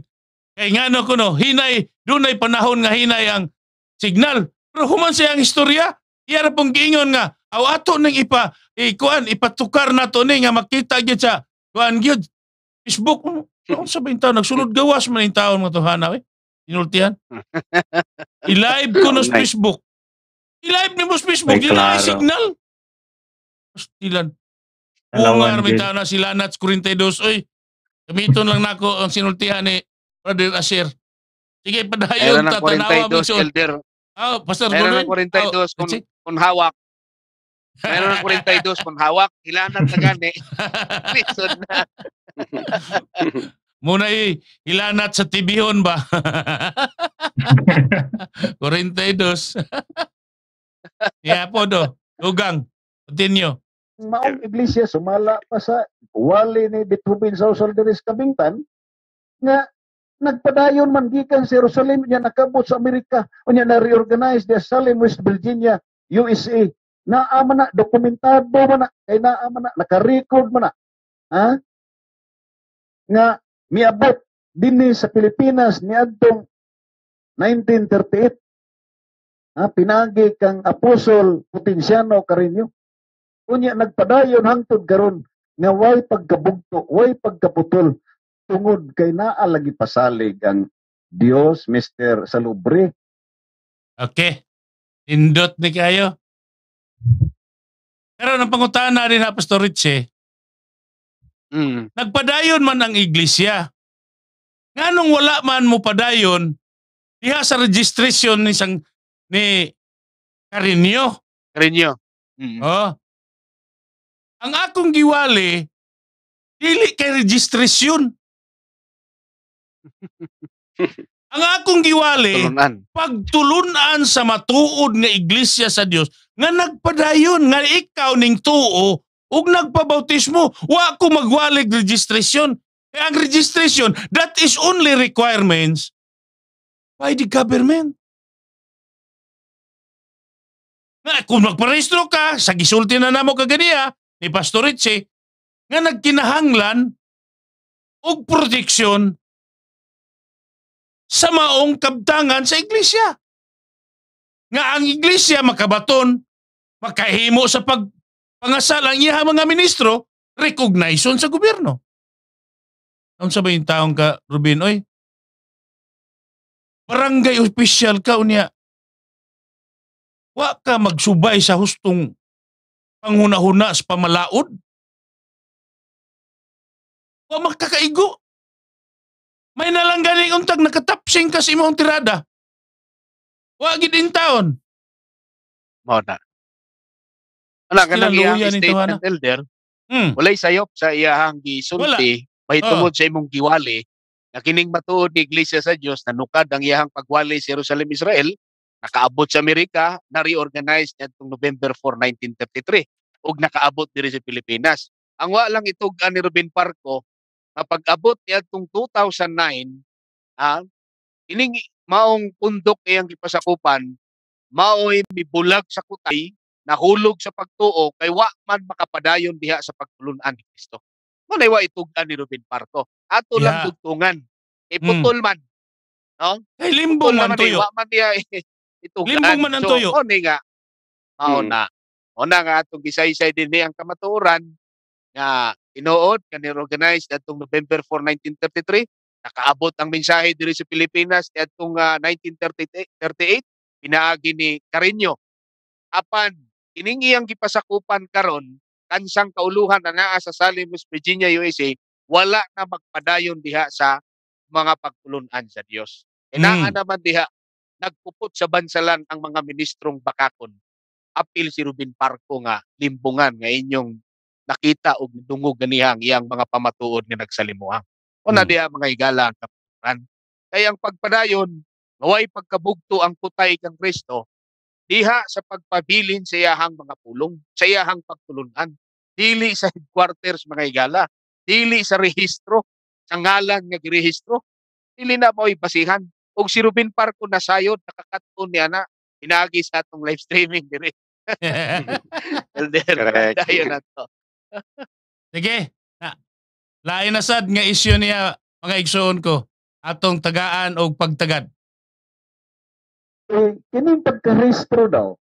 kay ngano kuno hinay dunay panahon nga hinay ang signal pero human siya ang istorya iyara pong giingon nga aw ato nang ipa ikuan ipatukar na to ni nga makita gyud sa kuan gyud Facebook ano sa ba taon nagsulod gawas man in taon nga tuhanaw eh Inultihan? [LAUGHS] I-live ko na sa Facebook. I-live ni mo sa Facebook. May Yun signal. Pastilan. Buong nga Dalawan namin na sila nats 42. Oy, gamiton lang nako ang sinultihan ni Brother Asher. Sige, Meron padayon. ng Tatanawa mo 42 elder. Ah, Pastor Meron Godoy. 42 kung, kung hawak. Meron ng 42 kung hawak. Ilan na tagani. Reason na. Muna i ilanat sa tibihon ba? 42. yeah po do. Dugang. Continue. Maong iglesia sumala pa sa wali ni the provincial soldiers kabintan nga nagpadayon man gikan si Jerusalem niya nakabot sa Amerika o niya na-reorganize niya Salem, West Virginia, USA. Naama na, dokumentado man na, kay naama na, naka-record man na. Ha? Nga, miabot dinhi sa Pilipinas niadtong 1938 ha, pinagi kang apostol Potensiano karinyo kunya nagpadayon hangtod garon nga way pagkabugto way pagkaputol tungod kay naa lagi pasalig ang Dios Mr. Salubre Okay indot ni kayo pero nang pangutahan na rin ha Pastor Rich Mm. Nagpadayon man ang iglesia. Nganong wala man mo padayon diha sa registration ni sang ni Carino. Carino. Mm. Oh. Ang akong giwali dili kay registration. [LAUGHS] ang akong giwali tulunan. pagtulunan sa matuod nga iglesia sa Dios nga nagpadayon nga ikaw ning tuo ug nagpabautismo, wa ko magwalig registration. Eh, ang registration, that is only requirements by the government. Na, kung magparehistro ka, sa gisulti na namo kaganiya ni Pastor Richie, nga nagkinahanglan og proteksyon sa maong kabtangan sa iglesia. Nga ang iglesia makabaton, makahimo sa pag Pangasal ang iha mga ministro, recognition sa gobyerno. Ang sa yung taong ka, Rubin, oy, barangay official ka unya, wa ka magsubay sa hustong panghuna-huna sa pamalaod. Wa makakaigo. May nalang galing untag nakatapsing kasi mo ang tirada. Wa gid in taon. Mao na. Ana kanang iyang statement elder. Hmm. Walay sayop sa iyahang gisulti, may oh. tungod oh. sa imong giwali na kining matuod ni iglesia sa Dios na nanukad ang iyahang pagwali sa Jerusalem Israel nakaabot sa Amerika na reorganize niadtong November 4, 1933 ug nakaabot diri sa Pilipinas. Ang wala lang itug-an ni Ruben Parco na pag-abot niadtong 2009 ha, ining maong pundok iyang gipasakupan maoy mibulag sa kutay nahulog sa pagtuo kay wa man makapadayon diha sa pagtulunan ni Kristo. Mo wa itugan ni Ruben Parto. Ato yeah. lang tugtungan. Iputol eh, hmm. mm. man. No? Kay eh, limbo man eh, tuyo. Wa man diha [LAUGHS] itugan. Limbong man ang tuyo. So, nga. Mao hmm. na. O na nga atong gisaysay din ni ang kamatuoran nga inuod nga ni-organize atong November 4, 1933 nakaabot ang mensahe diri sa Pilipinas atong uh, ah, 1938 pinaagi ni Carino apan Ining iyang gipasakupan karon kansang kauluhan na naa sa Salim, Virginia, USA, wala na magpadayon diha sa mga pagtulunan sa Dios. Inaa mm. naman diha, nagpupot sa bansalan ang mga ministrong bakakon. Apil si Ruben Parko nga, limbungan nga inyong nakita o dungog ganihang iyang mga pamatuod nga nagsalimuha. O na mm. diha mga igala ang kapuran. Kaya ang pagpadayon, naway pagkabugto ang putay kang Kristo, diha sa pagpabilin sa iyahang mga pulong, sa iyahang pagtulunan, dili sa headquarters mga igala, dili sa rehistro, sa ngalan nga girehistro, dili na mo ibasihan. Og si Ruben Parko na sayod, nakakaton niya na, hinagi sa atong live streaming dire. [LAUGHS] Dayon na to. [LAUGHS] Sige. Na, lain na sad nga isyu niya mga igsoon ko atong tagaan og pagtagad kay eh, kining pagkarehistro daw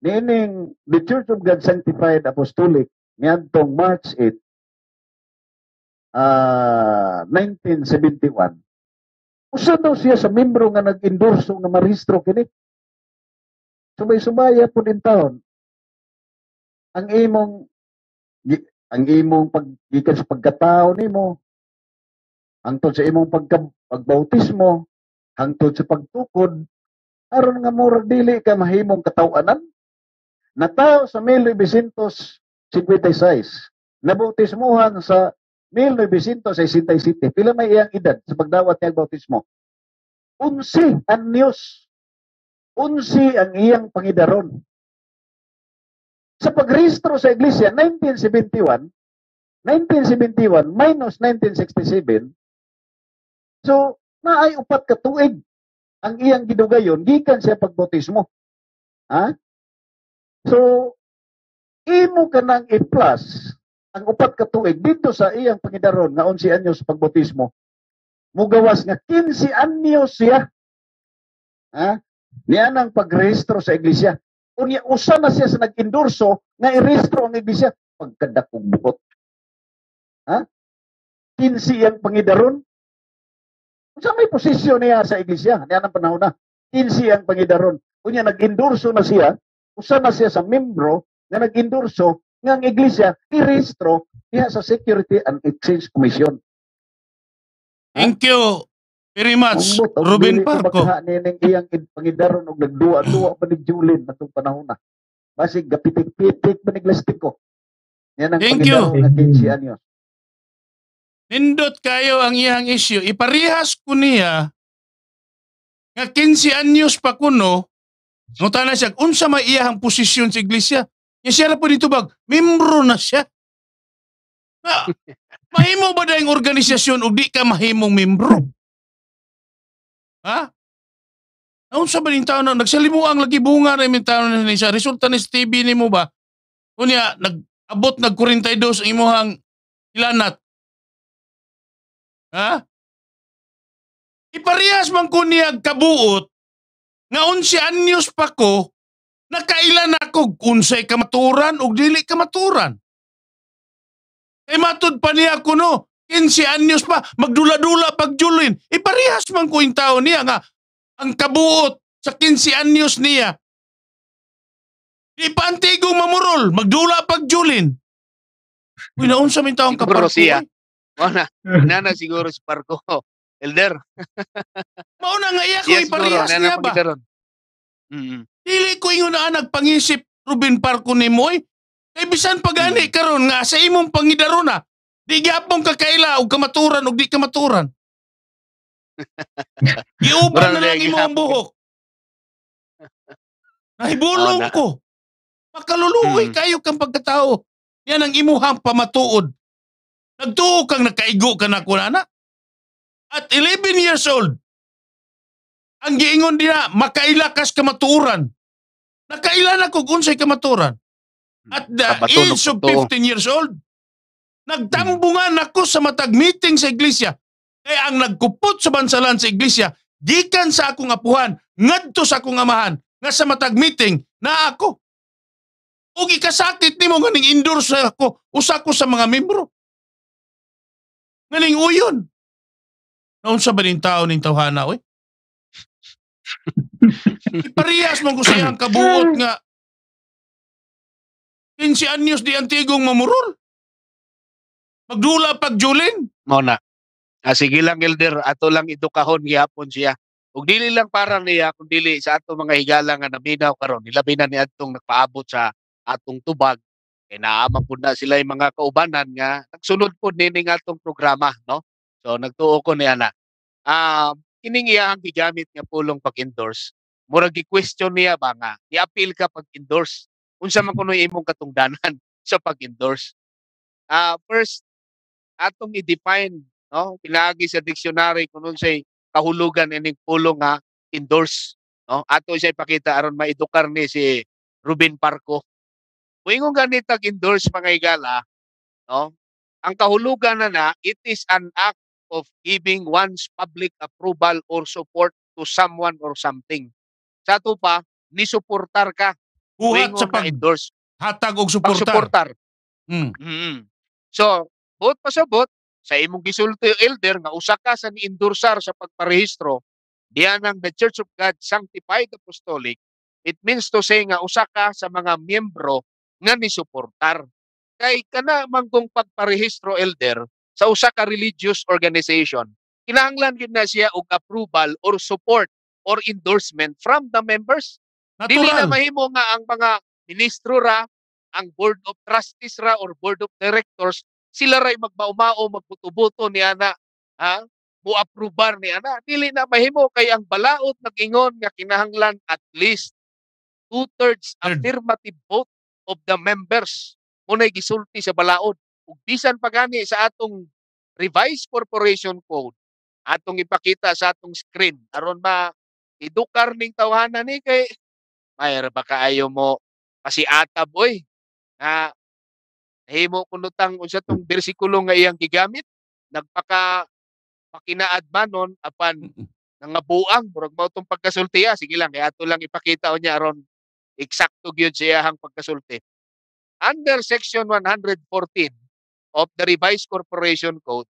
niining the Church of God Sanctified Apostolic niadtong March 8 uh, 1971 usa daw siya sa membro nga nag-endorso nga marehistro kini sumay-sumaya pud in taon ang imong ang imong paggikan sa pagkatao nimo hangtod sa imong pagka, pagbautismo hangtod sa pagtukod aron nga mura dili ka mahimong katawanan. Nataw sa 1956, nabautismuhan sa 1967. Pila may iyang edad sa pagdawat niya bautismo? Unsi ang news. Unsi ang iyang pangidaron. Sa pagrehistro sa iglesia, 1971, 1971 minus 1967, so naay upat ka tuig ang iyang gidugayon gikan sa pagbautismo. Ha? So imo kanang i-plus ang upat ka tuig dito sa iyang pangidaron nga 11 anyos pagbotismo. Mugawas nga 15 anyos siya. Ha? Niya nang pagrehistro sa iglesia. Unya usa na siya sa nag-endorso nga irehistro ang iglesia pagkadakog buhot. Ha? 15 ang pangidaron sa may posisyon niya sa iglesia, niya ng panahon na, 15 ang pangidaron. Kunya nag-endorso na siya, usa na siya sa membro na nag-endorso ng iglesia, irehistro niya sa Security and Exchange Commission. Thank you very much, Umbot, Ruben Parco. Ang iyang pangidaron og nagduwa-duwa pa ni Julin natong panahon na. Basig gapitik-pitik ba ni Glastico. Yan ang Thank you. Na 15 anyo nindot kayo ang iyang isyu. Iparihas ko niya nga 15 anyos pa kuno, ngutan na siya, unsa may iyang posisyon sa iglesia? Nga siya na po dito bag, membro na siya. Na, [LAUGHS] mahimo ba dayong organisasyon o di ka mahimong membro? Ha? Naun sa baling tao na, nagsalimu ang lagi bunga na yung tao na siya. Resulta ni Stevie ni mo ba? Kunya, nag-abot nag 42 ang imuhang ilanat. Ha? Iparehas man ko niya kabuot nga unsi anyos pa ko nakailan ako unsay kamaturan o dili kamaturan. Kay eh, matod pa niya ko no, 15 anyos pa, magdula-dula pagjulin. Iparehas man ko yung tao niya nga ang kabuot sa 15 anyos niya. Di pa antigong mamurol, magdula pagjulin. Uy, naunsa min taong kapartiya. Mauna, [LAUGHS] nana siguro si Parko. Elder. [LAUGHS] Mauna nga iya ko yes, iparehas niya ba? Mm-hmm. Dili ko ingon na ah, nagpangisip Ruben Parko ni Moy. Kay bisan pagani mm karon nga sa imong pangidaro na. Di gapong ka kaila kamaturan og di kamaturan. [LAUGHS] Giuban na lang imong buhok. Nahibulong oh, na. ko. Makaluluoy mm kayo kang pagkatao. Yan ang imuhang pamatuod. Nagtuo kang nakaigo ka na ko na At 11 years old, ang giingon din na, makaila kas kamaturan. Nakaila na kung unsay kamaturan. At the Kabatulog age of 15 years old, nagtambungan ako sa matag meeting sa iglesia. Kaya ang nagkupot sa bansalan sa iglesia, gikan sa akong apuhan, ngadto sa akong amahan, nga sa matag meeting na ako. O ikasakit ni mo nga ning endorse ako, usa ko sa mga membro. Naling oh, uyon. Naon sa ba ning tao ning tawhana, oy? Iparehas mong ko sayang kabuot nga 15 anyos di antigong mamurol. Magdula pag Julin. Mo na. Ah, sige lang elder, ato lang ito kahon gihapon siya. Ug dili lang para niya kundi sa ato mga higala nga naminaw karon, nilabi na ni adtong nagpaabot sa atong tubag Inaaman po na sila yung mga kaubanan nga nagsunod po nini nga itong programa, no? So, nagtuo ko niya na. Uh, um, ining iyahang gigamit nga pulong pag-endorse, murag gi-question niya ba nga, i-appeal ka pag-endorse. Unsa man kuno imong katungdanan [LAUGHS] sa pag-endorse. Uh, first, atong i-define, no? Pinaagi sa dictionary kuno say kahulugan ining pulong nga endorse, no? Ato siya ipakita aron maedukar ni si Ruben Parko Kuingon ganit nag-endorse mga higala, no? Ang kahulugan na na, it is an act of giving one's public approval or support to someone or something. Sa ito pa, ni suportar ka. Buhat sa pag-endorse. Hatag og suportar. Pag-suportar. Mm. Mm-hmm. So, both pasabot, sa imong gisulti elder nga usa ka sa ni-endorsar sa pagparehistro, diyan ang The Church of God Sanctified Apostolic, it means to say nga usa ka sa mga miyembro nga ni suportar kay kana man kung pagparehistro elder sa usa ka religious organization kinahanglan gid na siya og approval or support or endorsement from the members dili na mahimo nga ang mga ministro ra ang board of trustees ra or board of directors sila ray magmaumao magbuto-buto ni ana ha muaprobar ni ana dili na mahimo kay ang balaod nagingon nga kinahanglan at least two-thirds affirmative vote of the members mo na gisulti sa balaod. Ug bisan pa gani sa atong revised corporation code, atong ipakita sa atong screen aron ma idukar ning tawhana ni kay Mayer baka ayo mo kasi atab oy na himo kunutang unsa tong bersikulo nga iyang gigamit nagpaka pakinaadmanon apan nangabuang murag mao tong pagkasultiya sige lang kay ato lang ipakita unya aron Eksakto gyud siya iyahang pagkasulti. Under section 114 of the Revised Corporation Code,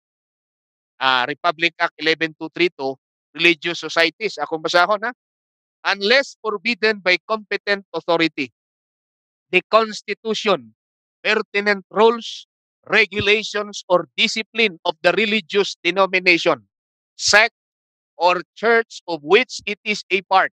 uh, Republic Act 11232, religious societies, ako basahon ha, unless forbidden by competent authority, the Constitution, pertinent rules, regulations, or discipline of the religious denomination, sect, or church of which it is a part,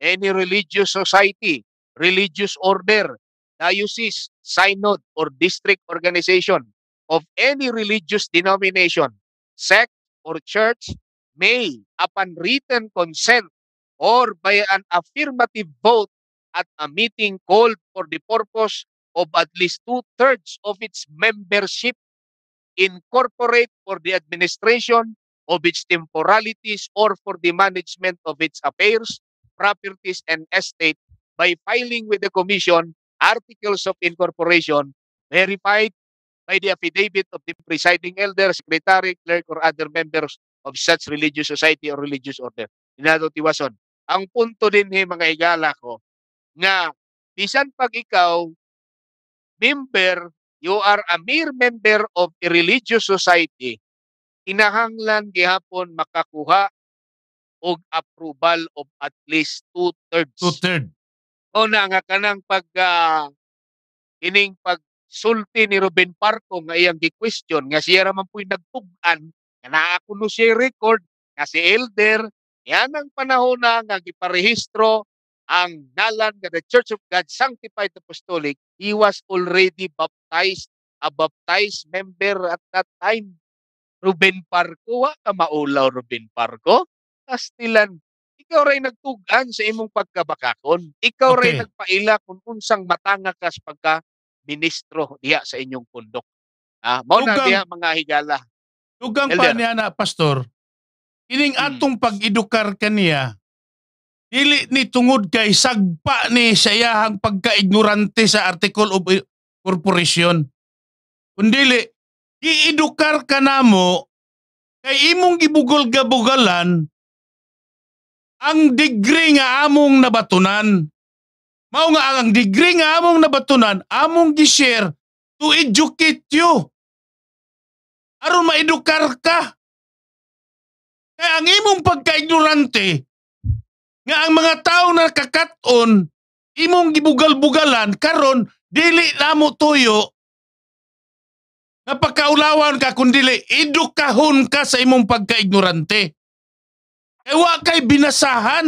any religious society religious order, diocese, synod, or district organization of any religious denomination, sect, or church may, upon written consent or by an affirmative vote at a meeting called for the purpose of at least two-thirds of its membership, incorporate for the administration of its temporalities or for the management of its affairs, properties, and estate by filing with the Commission articles of incorporation verified by the affidavit of the presiding elder, secretary, clerk, or other members of such religious society or religious order. Dinado Tiwason. Ang punto din ni eh, mga igala ko nga bisan pag ikaw member, you are a mere member of a religious society, inahanglan gihapon makakuha og approval of at least two-thirds. Two-thirds o na nga kanang pag uh, ining sulti ni Ruben Parko nga iyang gi-question nga siya raman po'y nagtugan nga naa kuno siya record nga si Elder yan ang panahon na nga giparehistro ang nalan nga the Church of God Sanctified Apostolic he was already baptized a baptized member at that time Ruben Parko wa ka maulaw Ruben Parko kastilan ikaw ray nagtugan sa imong pagkabakakon. Ikaw okay. ray nagpaila kung unsang matanga ka sa pagka ministro diya sa inyong pundok. Ah, mao na diya mga higala. Dugang pa niya na pastor. Ining mm. atong hmm. pag-edukar kaniya dili ni tungod kay sagpa ni sa iyahang pagka-ignorante sa article of corporation. Kundili, i-edukar ka namo kay imong gibugol-gabugalan ang degree nga among nabatunan. Mao nga ang degree nga among nabatunan, among gishare to educate you. Aron maedukar ka. Kaya ang imong pagka-ignorante, nga ang mga tao na kakaton, imong gibugal-bugalan, karon dili namo tuyo, napakaulawan ka, kundili edukahon ka sa imong pagka-ignorante. Ewa eh, kay binasahan.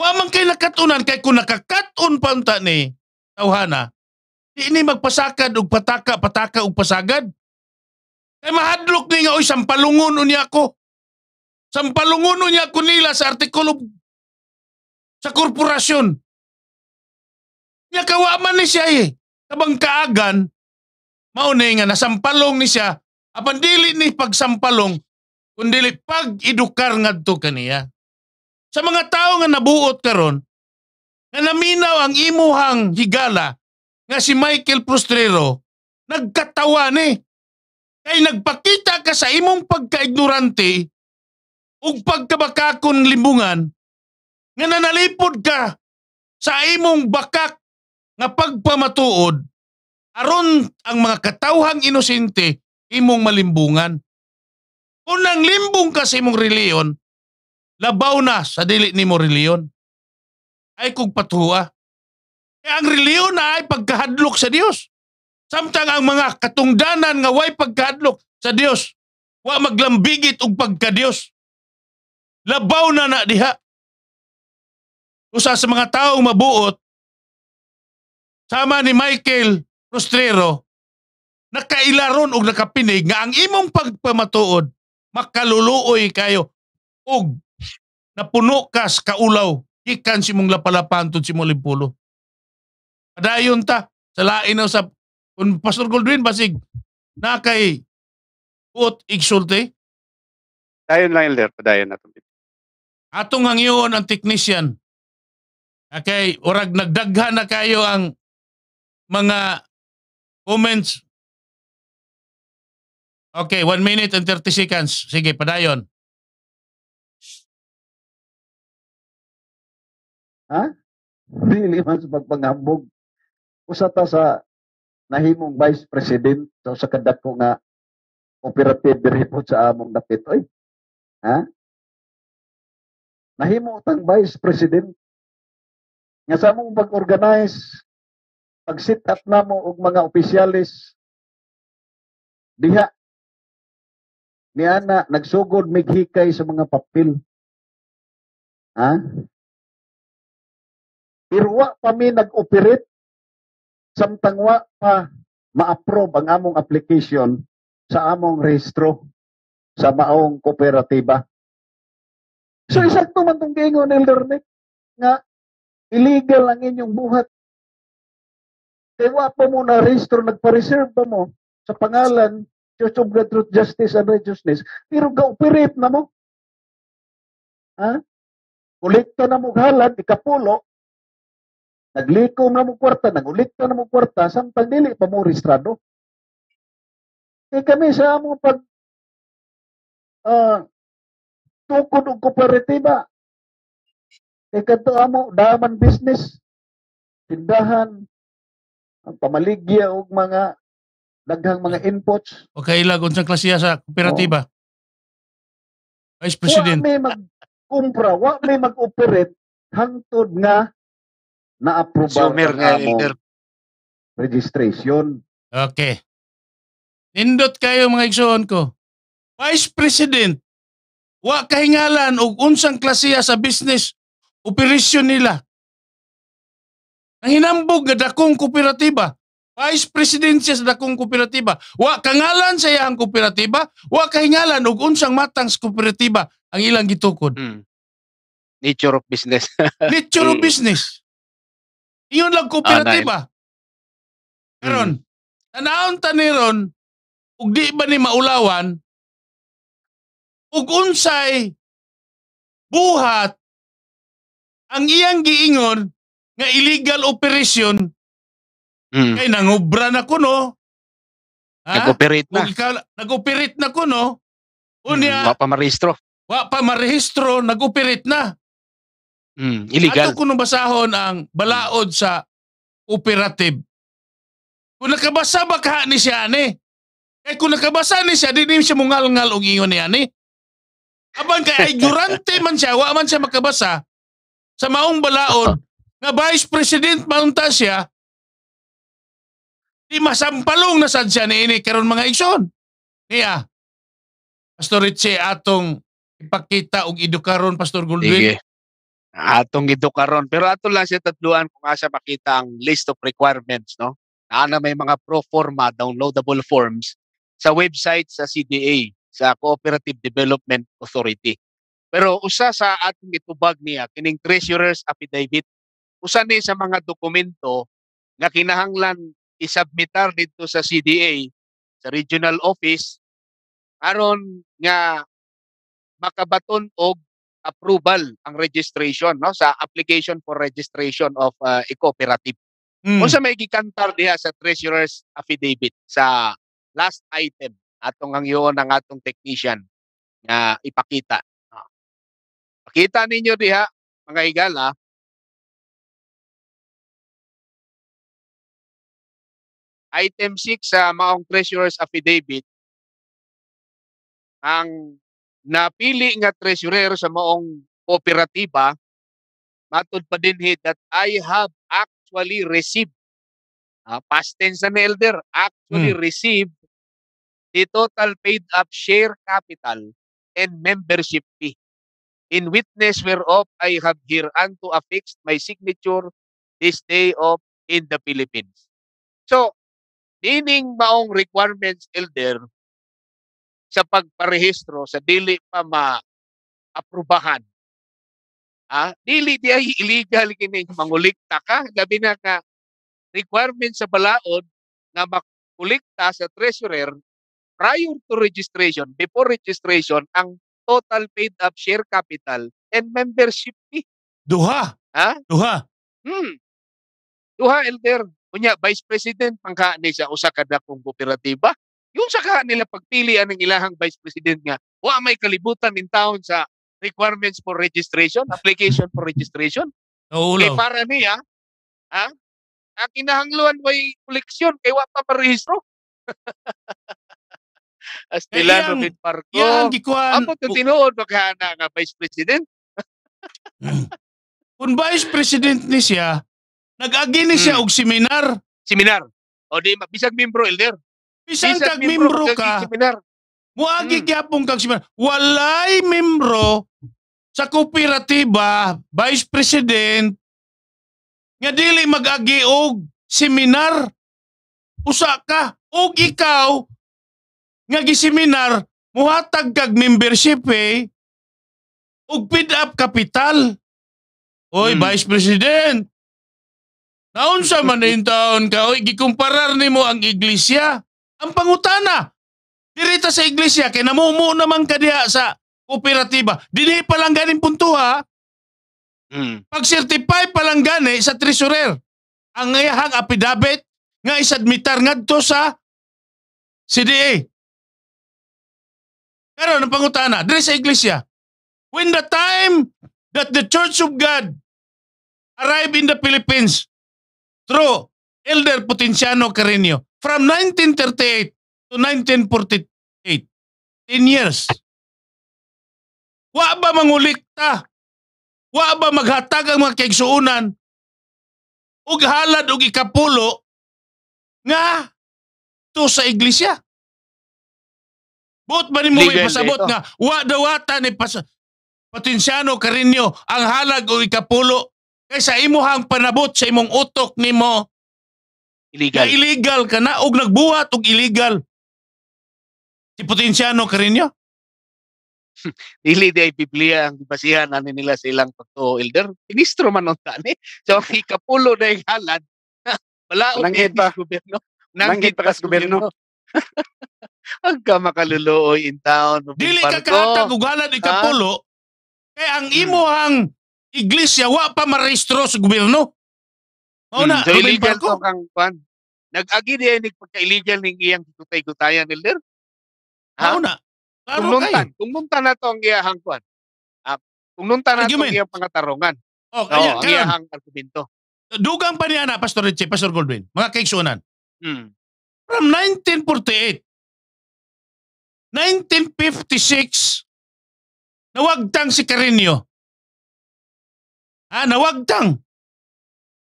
Wa man kay nakatunan kay kung nakakatun pa unta ni tawhana. Di ini magpasakad og pataka pataka og pasagad. Kay mahadlok ni nga oy sampalungon unya ko. Sampalungon unya ko nila sa artikulo sa korporasyon. Nya kawaman ni siya eh. Tabang kaagan, maunay nga nasampalong ni siya, apan dili ni pagsampalong, Kundili pag-edukar ngadto kaniya. Sa mga tao nga nabuot karon nga naminaw ang imuhang higala nga si Michael Prostrero nagkatawa ni eh. kay nagpakita ka sa imong pagkaignorante ug pagkabakakon limbungan nga nanalipod ka sa imong bakak nga pagpamatuod aron ang mga katawhang inosente imong malimbungan kung nang limbong kasi mong reliyon, labaw na sa dili ni mo reliyon. Ay kung patuha. Kaya ang reliyon na ay pagkahadlok sa Dios. Samtang ang mga katungdanan nga way pagkahadlok sa Dios, wa maglambigit og pagka-Dios. Labaw na na diha. Usa sa mga taong mabuot sama ni Michael Rostrero nakailaron og nakapinig nga ang imong pagpamatuod makaluluoy kayo og napuno kas kaulaw gikan si mong lapalapantod si mong limpulo. Padayon ta sa lain sa kung Pastor Goldwin basig na kay Uot Igsulte. Dayon lang elder, padayon nato. Atong hangyoon ang technician. Okay, orag nagdaghan na kayo ang mga comments Okay, 1 minute and 30 seconds. Sige, padayon. Ha? Dili man sa pagpangambog. Usa ta sa nahimong vice president so sa ko nga operative report sa among dapit. Oy. Ha? Nahimo tang vice president nga sa among pag-organize pag-sit up namo og mga opisyalis diha niya na nagsugod mighikay sa mga papel. Ha? Irwa pa mi nag-operate samtang wa pa ma-approve ang among application sa among registro sa maong kooperatiba. So isakto man tong giingon Elder Nick nga illegal ang inyong buhat. Kaya wa pa mo na registro, nagpa-reserve mo sa pangalan Church of God, truth, justice, and righteousness. Pero ga-operate na mo. Ha? Kolekta na mo halad, ikapulo. Naglikom na mo kwarta, nagulikta na mo kwarta, samtang dili pa mo restrado. Kaya e kami sa among pag uh, tukod og kooperatiba. Kay e kadto amo daman business, tindahan, ang pamaligya og mga daghang mga inputs. Okay, ilag unsang klasiya sa kooperatiba? Oh. Vice President. Wa may magkumpra, wa may mag-operate hangtod nga na-approve ang nga registration. Okay. Nindot kayo mga igsoon ko. Vice President, wa kahingalan og unsang klasiya sa business operasyon nila. Ang hinambog nga dakong kooperatiba, Vice Presidencia sa dakong kooperatiba. Wa kangalan sa iyang kooperatiba, wa kahingalan og unsang matang sa kooperatiba ang ilang gitukod. Mm. Nature of business. [LAUGHS] Nature of hmm. business. Iyon lang kooperatiba. Ah, Karon, hmm. mm. tanawon ta ni ron ug di ba ni maulawan ug unsay buhat ang iyang giingon nga illegal operation Mm. Kaya eh, nangubra na ko, no? Ha? Nag-operate na. Ka, nag-operate na ko, no? Unya, mm, wa pa marehistro. Wa pa marehistro, nag-operate na. Mm, illegal. Ato ko nung basahon ang balaod sa operative. Kung nakabasa ba ni siya ni? Eh, Kaya kung nakabasa ni siya, di, di siya mungal-ngal og ingon niya ni. Abang kay [LAUGHS] ignorante man siya, wa man siya makabasa sa maong balaod nga vice president maunta siya Di masampalong na sadya ni ini karon mga iksyon. Niya. Pastor Richie atong ipakita og edukaron Pastor Goldwyn. Sige. Atong edukaron pero ato lang siya tatluan kung asa makita ang list of requirements no. Ana may mga pro forma downloadable forms sa website sa CDA sa Cooperative Development Authority. Pero usa sa atong itubag niya kining treasurer's affidavit usa ni sa mga dokumento nga kinahanglan isubmitar dito sa CDA, sa regional office, aron nga makabaton og approval ang registration no sa application for registration of uh, a cooperative. Mm. Unsa may gikantar diha sa treasurer's affidavit sa last item atong ang yun ang atong technician nga ipakita. Uh, pakita ninyo diha mga higala Item 6 sa maong treasurer's affidavit, ang napili nga treasurer sa maong kooperatiba, matod pa din he, that I have actually received, uh, past tense na elder, actually hmm. received the total paid up share capital and membership fee in witness whereof I have hereunto affixed my signature this day of in the Philippines. So, dining maong requirements elder sa pagparehistro sa dili pa ma aprubahan ha dili di ay illegal kini mangulikta ka gabi na ka requirement sa balaod nga makulikta sa treasurer prior to registration, before registration, ang total paid up share capital and membership fee. Duha. Ha? Duha. Hmm. Duha, Elder. Kunya, Vice President, pangkaani siya usa kada kong kooperatiba. Yung sa nila pagpili ang ilahang Vice President nga, wa may kalibutan in town sa requirements for registration, application for registration. No, Kay para niya, ha? Ang kinahangluan way koleksyon kay wa pa marehistro. Astilano bit parko. Yan gikuan. tinuod maghana nga vice president. [CLEARS THROAT] Kung vice president ni siya, Nag-agini siya hmm. og seminar. Seminar. O di, bisag membro, elder. Bisag, bisag kag membro ka, seminar. muagi hmm. gyapon kag seminar. Walay membro sa kooperatiba, vice president, nga dili mag-agi og seminar. Usa ka, og ikaw, nga gi-seminar, muhatag kag membership eh, og bid up capital. Oy, hmm. Vice President, Naon sa manintaon in taon ka, gikumparar nimo ang iglesia, ang pangutana. Dirita sa iglesia, kay namumuo naman ka diha sa kooperatiba. Dili pa lang ganin punto ha. Mm. Pag-certify pa lang gani sa treasurer. Ang ngayahang apidabit nga isadmitar ngadto sa CDA. Pero ang pangutana, diri sa iglesia, when the time that the Church of God arrive in the Philippines, through Elder Potenciano Carreño from 1938 to 1948. 10 years. Wa ba mangulikta? Wa ba maghatag ang mga kaigsuunan? Ug halad ug ikapulo nga to sa iglesia. Buot ba ni mo ipasabot nga wa dawata ni pas Potensyano Karinyo ang halag o ikapulo Kay eh, sa imuhang panabot sa imong utok nimo illegal. Na illegal ka na og nagbuhat og illegal. Si Potensiano ka rin niya. [LAUGHS] Dili di Biblia ang basihan ani nila sa ilang pagtuo elder. Ministro man unta ni [LAUGHS] So ang ikapulo na yung halad. [LAUGHS] Wala og Nanggit pa. Gobyerno. Nanggit pa kas gobyerno. ang kamakaluluoy in town. Dili ka kahatag og halad ikapulo. ang ah. Kaya ang hmm. imuhang iglesia wa pa marehistro sa gobyerno. Mao na, hmm. so, illegal ko kang pan. Nag-agi diay ni pagka-illegal ning iyang tutay-tutayan elder. Mao na. Claro tununtan, na to ang iyahang kwan. Uh, ah, tununtan na to ang iyang pangatarungan. Oh, kaya, oh, ang iyahang argumento. Dugang pa niya na, Pastor Richie, Pastor Goldwyn, mga kaiksunan. Hmm. From 1948, 1956, nawagtang si Carino Ana wagtang.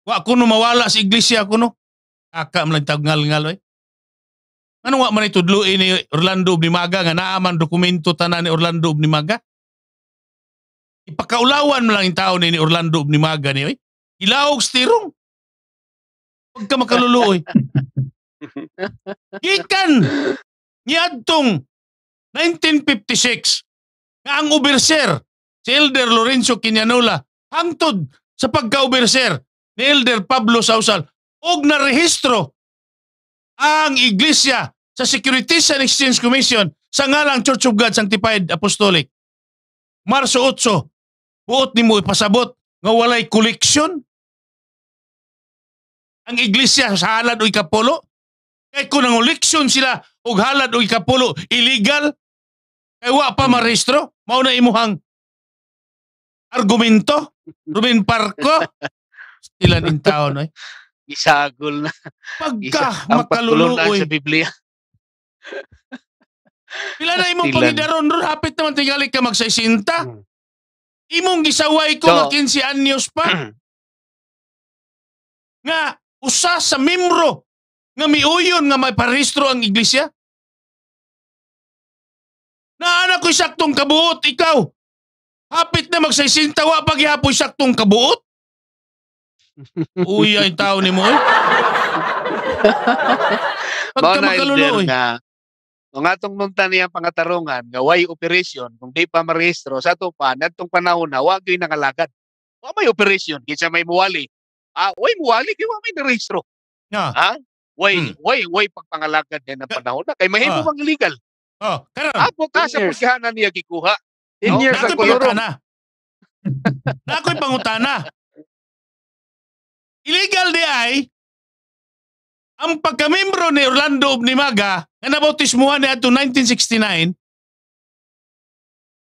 Wa kuno mawala sa iglesia kuno. Aka tag ngal-ngaloy. Ano wa man dulu ini Orlando Maga nga naaman dokumento tanan ni Orlando Maga. Ipakaulawan mo lang in tao ni Orlando Maga ni oy. Ilaog stirong. Wag ka makaluluoy. Gikan [LAUGHS] niadtong 1956 nga ang overseer si Elder Lorenzo Quinyanola hangtod sa pagka-overseer ni Elder Pablo Sausal og narehistro ang iglesia sa Securities and Exchange Commission sa ngalang Church of God Sanctified Apostolic. Marso 8, buot nimo ipasabot nga walay koleksyon ang iglesia sa halad o ikapulo. Kay kung nanguleksyon sila og halad o ikapulo, illegal, kay wa pa marehistro, mao na imuhang Argumento? [LAUGHS] Ruben Parko? Sila ng tao, no? Eh? Isagol na. Pagka Isa, makaluluoy. sa Biblia. Pila [LAUGHS] na imong pangidaron ron, hapit naman tingali ka magsaisinta. Hmm. Imong gisaway ko so, 15 anyos pa. Hmm. [CLEARS THROAT] nga, usa sa mimro nga miuyon nga may parehistro ang iglesia. Naana ko saktong kabuot, ikaw. Hapit na magsaysintawa pag ihapoy saktong kabuot. Uy, yung tao ni mo eh. Pagka magkaluloy. Nga, kung atong nunta niya pangatarungan, nga way operasyon, kung di pa marehistro, sa ito pa, natong panahon na wag yung nangalagad. Wa may operasyon, kitsa may muwali. Ah, way muwali, kaya wa may narehistro. Yeah. Ha? Way, hmm. way, way pagpangalagad din ang panahon na. Kay mahimo ah. mang illegal. Oh, ah, karon. Apo ka sa pagkahanan niya gikuha. In oh, years sa koloro. Na. na ako'y pangutana. Illegal di ay ang pagkamembro ni Orlando Obnimaga na nabautismuhan niya to 1969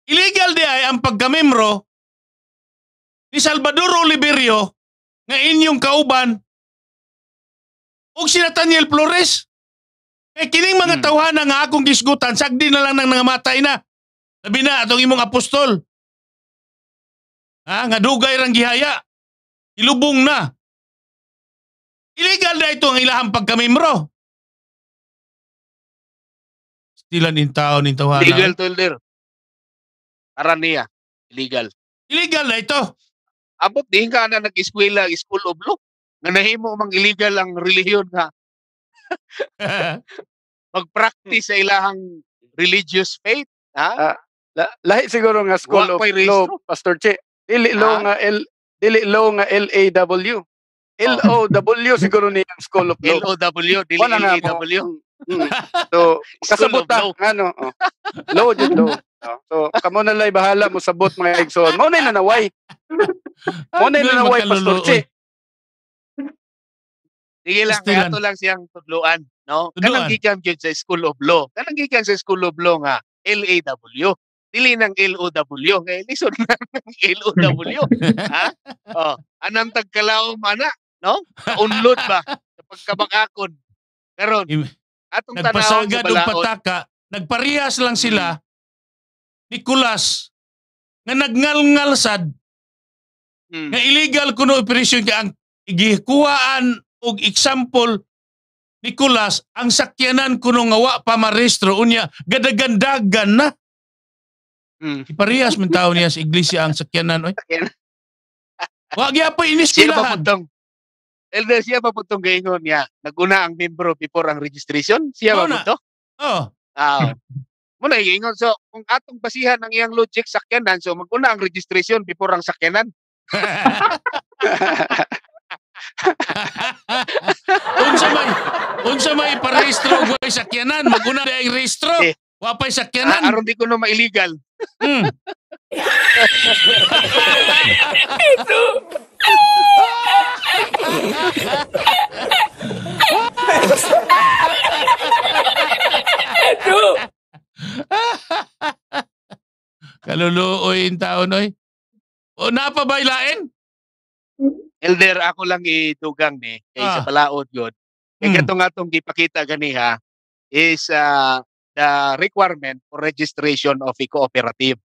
illegal di ay ang pagkamembro ni Salvador Oliverio nga inyong kauban o si Nathaniel Flores. Eh, kining mga hmm. tawhana nga akong gisgutan, sagdi na lang nang namatay na. Sabi na atong imong apostol. Ha, nga dugay rang gihaya. Ilubong na. Illegal na ito ang ilahang pagkamimro. Stilan in tao ni tawhana. Illegal to, Elder. Aran niya. Illegal. Illegal na ito. Abot, di ka na nag-eskwela, school of law. Nga nahimo mang illegal ang reliyon nga. [LAUGHS] Mag-practice sa ilahang religious faith. Ha? Uh, La, lahi siguro nga school Wa, of law, Pastor Che. Dili law ah. nga L dili law nga oh. o w siguro ni ang School of Law. LOW dili LAW. Mm, mm. So [LAUGHS] kasabot ta ano. Oh. Law jud law. [LAUGHS] Oh, so kamo na lay bahala mo sabot mga igsoon. Mo na naway. Mo na naway Pastor Che. Sige lang, kaya to lang siyang tudluan, no? Kanang gikan gyud sa School of Law. Kanang gikan sa School of Law nga LAW dili ng LOW. Kay lison na [LAUGHS] ng LOW. ha? Oh, anang tagkalaw mana, no? Unload ba? Sa pagkabakakon. Karon. Atong tanaw sa balaod. pataka, Nagparihas lang sila mm-hmm. Nicolas nga nagngalngal sad hmm. nga illegal kuno operation kay ang gikuhaan og example Nicolas ang sakyanan kuno nga wa pa marestro unya gadagandagan na Mm. Iparehas man tao niya sa iglesia ang sakyanan. Oy. Wa gyapon iniskulahan. Elder, siya pa putong gaingon niya. Naguna ang membro before ang registration. Siya pa puto? Oo. Oh. Ah, Oo. Oh. Muna, ingon. So, kung atong basihan ang iyang logic sakyanan, so maguna ang registration before ang sakyanan. [LAUGHS] unsa may unsa may parehistro goy sakyanan maguna na ang rehistro eh. wapay sakyanan uh, aron di ko no mailigal Mm. Ito. Ito. Kaluluoy yung tao, Noy. O, napabaylain? Elder, ako lang idugang ni. Eh. Kay eh, ah. sa palaod yun. Kaya eh, mm. nga itong gipakita ganiha is uh, the requirement for registration of a cooperative.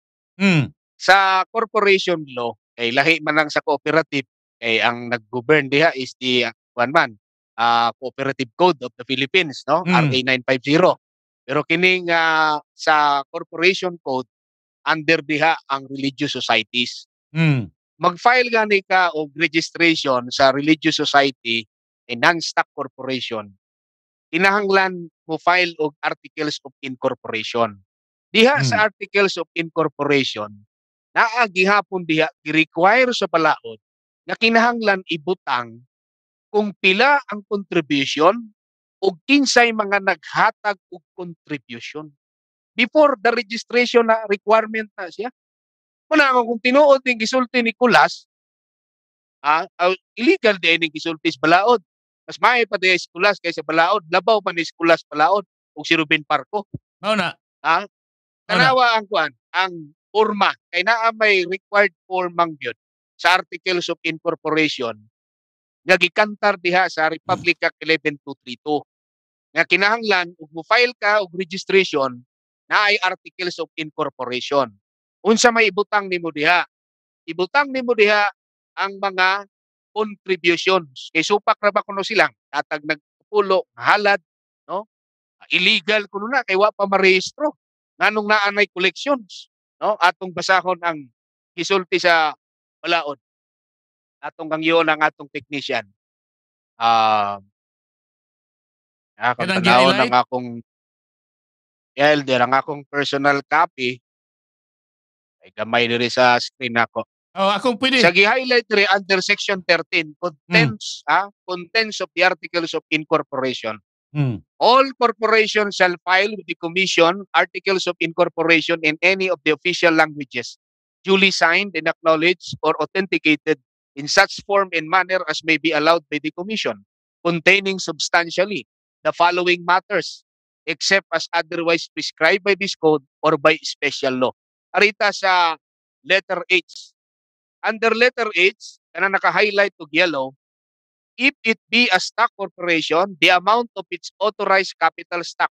Mm. Sa corporation law, eh, lahi man lang sa cooperative, eh, ang nag-govern diha is the uh, one man, uh, Cooperative Code of the Philippines, no? Mm. RA 950. Pero kining uh, sa corporation code, under diha ang religious societies. Mm. Mag-file gani ka og registration sa religious society, a non-stock corporation, kinahanglan mo file og articles of incorporation. Diha hmm. sa articles of incorporation, naa gihapon diha gi-require sa palaod na kinahanglan ibutang kung pila ang contribution o kinsay mga naghatag og contribution. Before the registration na requirement na siya. Muna nga kung tinuod ning gisulti ni Kulas, ah, ah illegal din ning gisulti sa balaod. Mas maay pa diya eskulas kaysa balaod. Labaw pa ni eskulas balaod o si Ruben Parko. Mao na. Ha? Tanawa ang kuan, ang forma kay naa may required form ang gyud sa Articles of Incorporation nga gikantar diha sa Republic Act 11232 nga kinahanglan ug mo file ka og registration na ay Articles of Incorporation. Unsa may ibutang nimo diha? Ibutang nimo diha ang mga contributions. Kay supak ra ba kuno silang katag nagpulo halad no? Ah, illegal kuno na kay wa pa marehistro. Nganong naanay collections no? Atong basahon ang gisulti sa balaod. Atong kang yun ang atong technician. Um, uh, Kanang ng akong elder, ang akong personal copy, ay gamay diri sa screen ako. Oh, akong pwede. Sa highlight re under section 13, contents, mm. ah, contents of the articles of incorporation. Mm. All corporations shall file with the commission articles of incorporation in any of the official languages duly signed and acknowledged or authenticated in such form and manner as may be allowed by the commission containing substantially the following matters except as otherwise prescribed by this code or by special law. Arita sa letter H Under letter H, na naka-highlight to yellow, if it be a stock corporation, the amount of its authorized capital stock,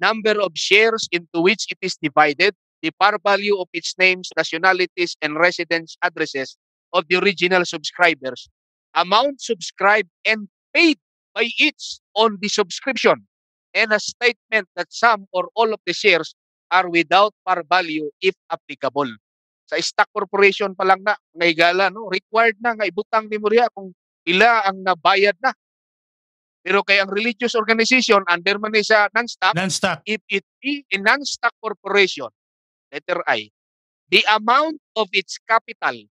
number of shares into which it is divided, the par value of its names, nationalities, and residence addresses of the original subscribers, amount subscribed and paid by each on the subscription, and a statement that some or all of the shares are without par value if applicable sa stock corporation pa lang na nga igala no required na nga ibutang ni Moria kung ila ang nabayad na pero kay ang religious organization under man eh sa non-stock non-stock if it be a non-stock corporation letter I the amount of its capital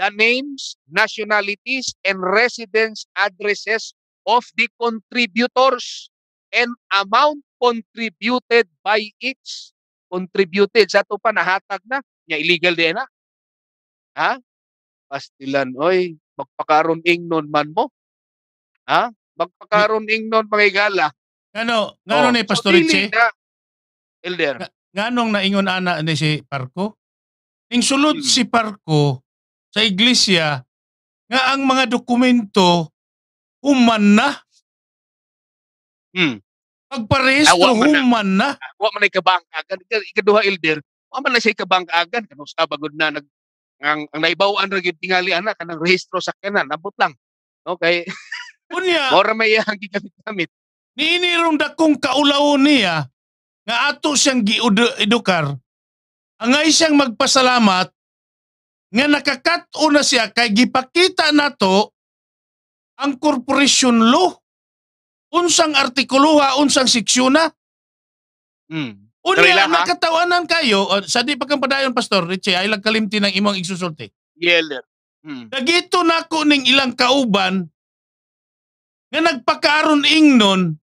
the names nationalities and residence addresses of the contributors and amount contributed by each contributed sa to pa nahatag na Nya illegal di na. Ha? Pastilan, oy, magpakaron ingnon man mo. Ha? Magpakaron ingnon pangigala. Ngano, ngano oh. ni Pastor so, Richie? Na, elder. Nga, nganong naingon ana ni si Parko? Ning sulod hmm. si Parko sa iglesia nga ang mga dokumento human na. Hmm. Pagparehistro, ah, human na. Wa man ay kabangkagan. Ikaduha, elder, Aman na siya kabangkaagan kanong sa na nag ang, ang naibawaan ra gyud tingali ana kanang rehistro sa kanan nabot lang. Okay. [LAUGHS] Unya. Mora may ang gigamit-gamit. Niinirong dakong kaulaw niya nga ato siyang giedukar. Angay siyang magpasalamat nga nakakat na siya kay gipakita nato ang corporation law unsang artikulo ha unsang seksyon na mm. Unya, Karila, nakatawanan kayo, o, sa di pagkampadayon, Pastor Richie, ay lagkalimti ng imong igsusulti. Yeller. Hmm. Dagito na ko ning ilang kauban nga nagpakaron ingnon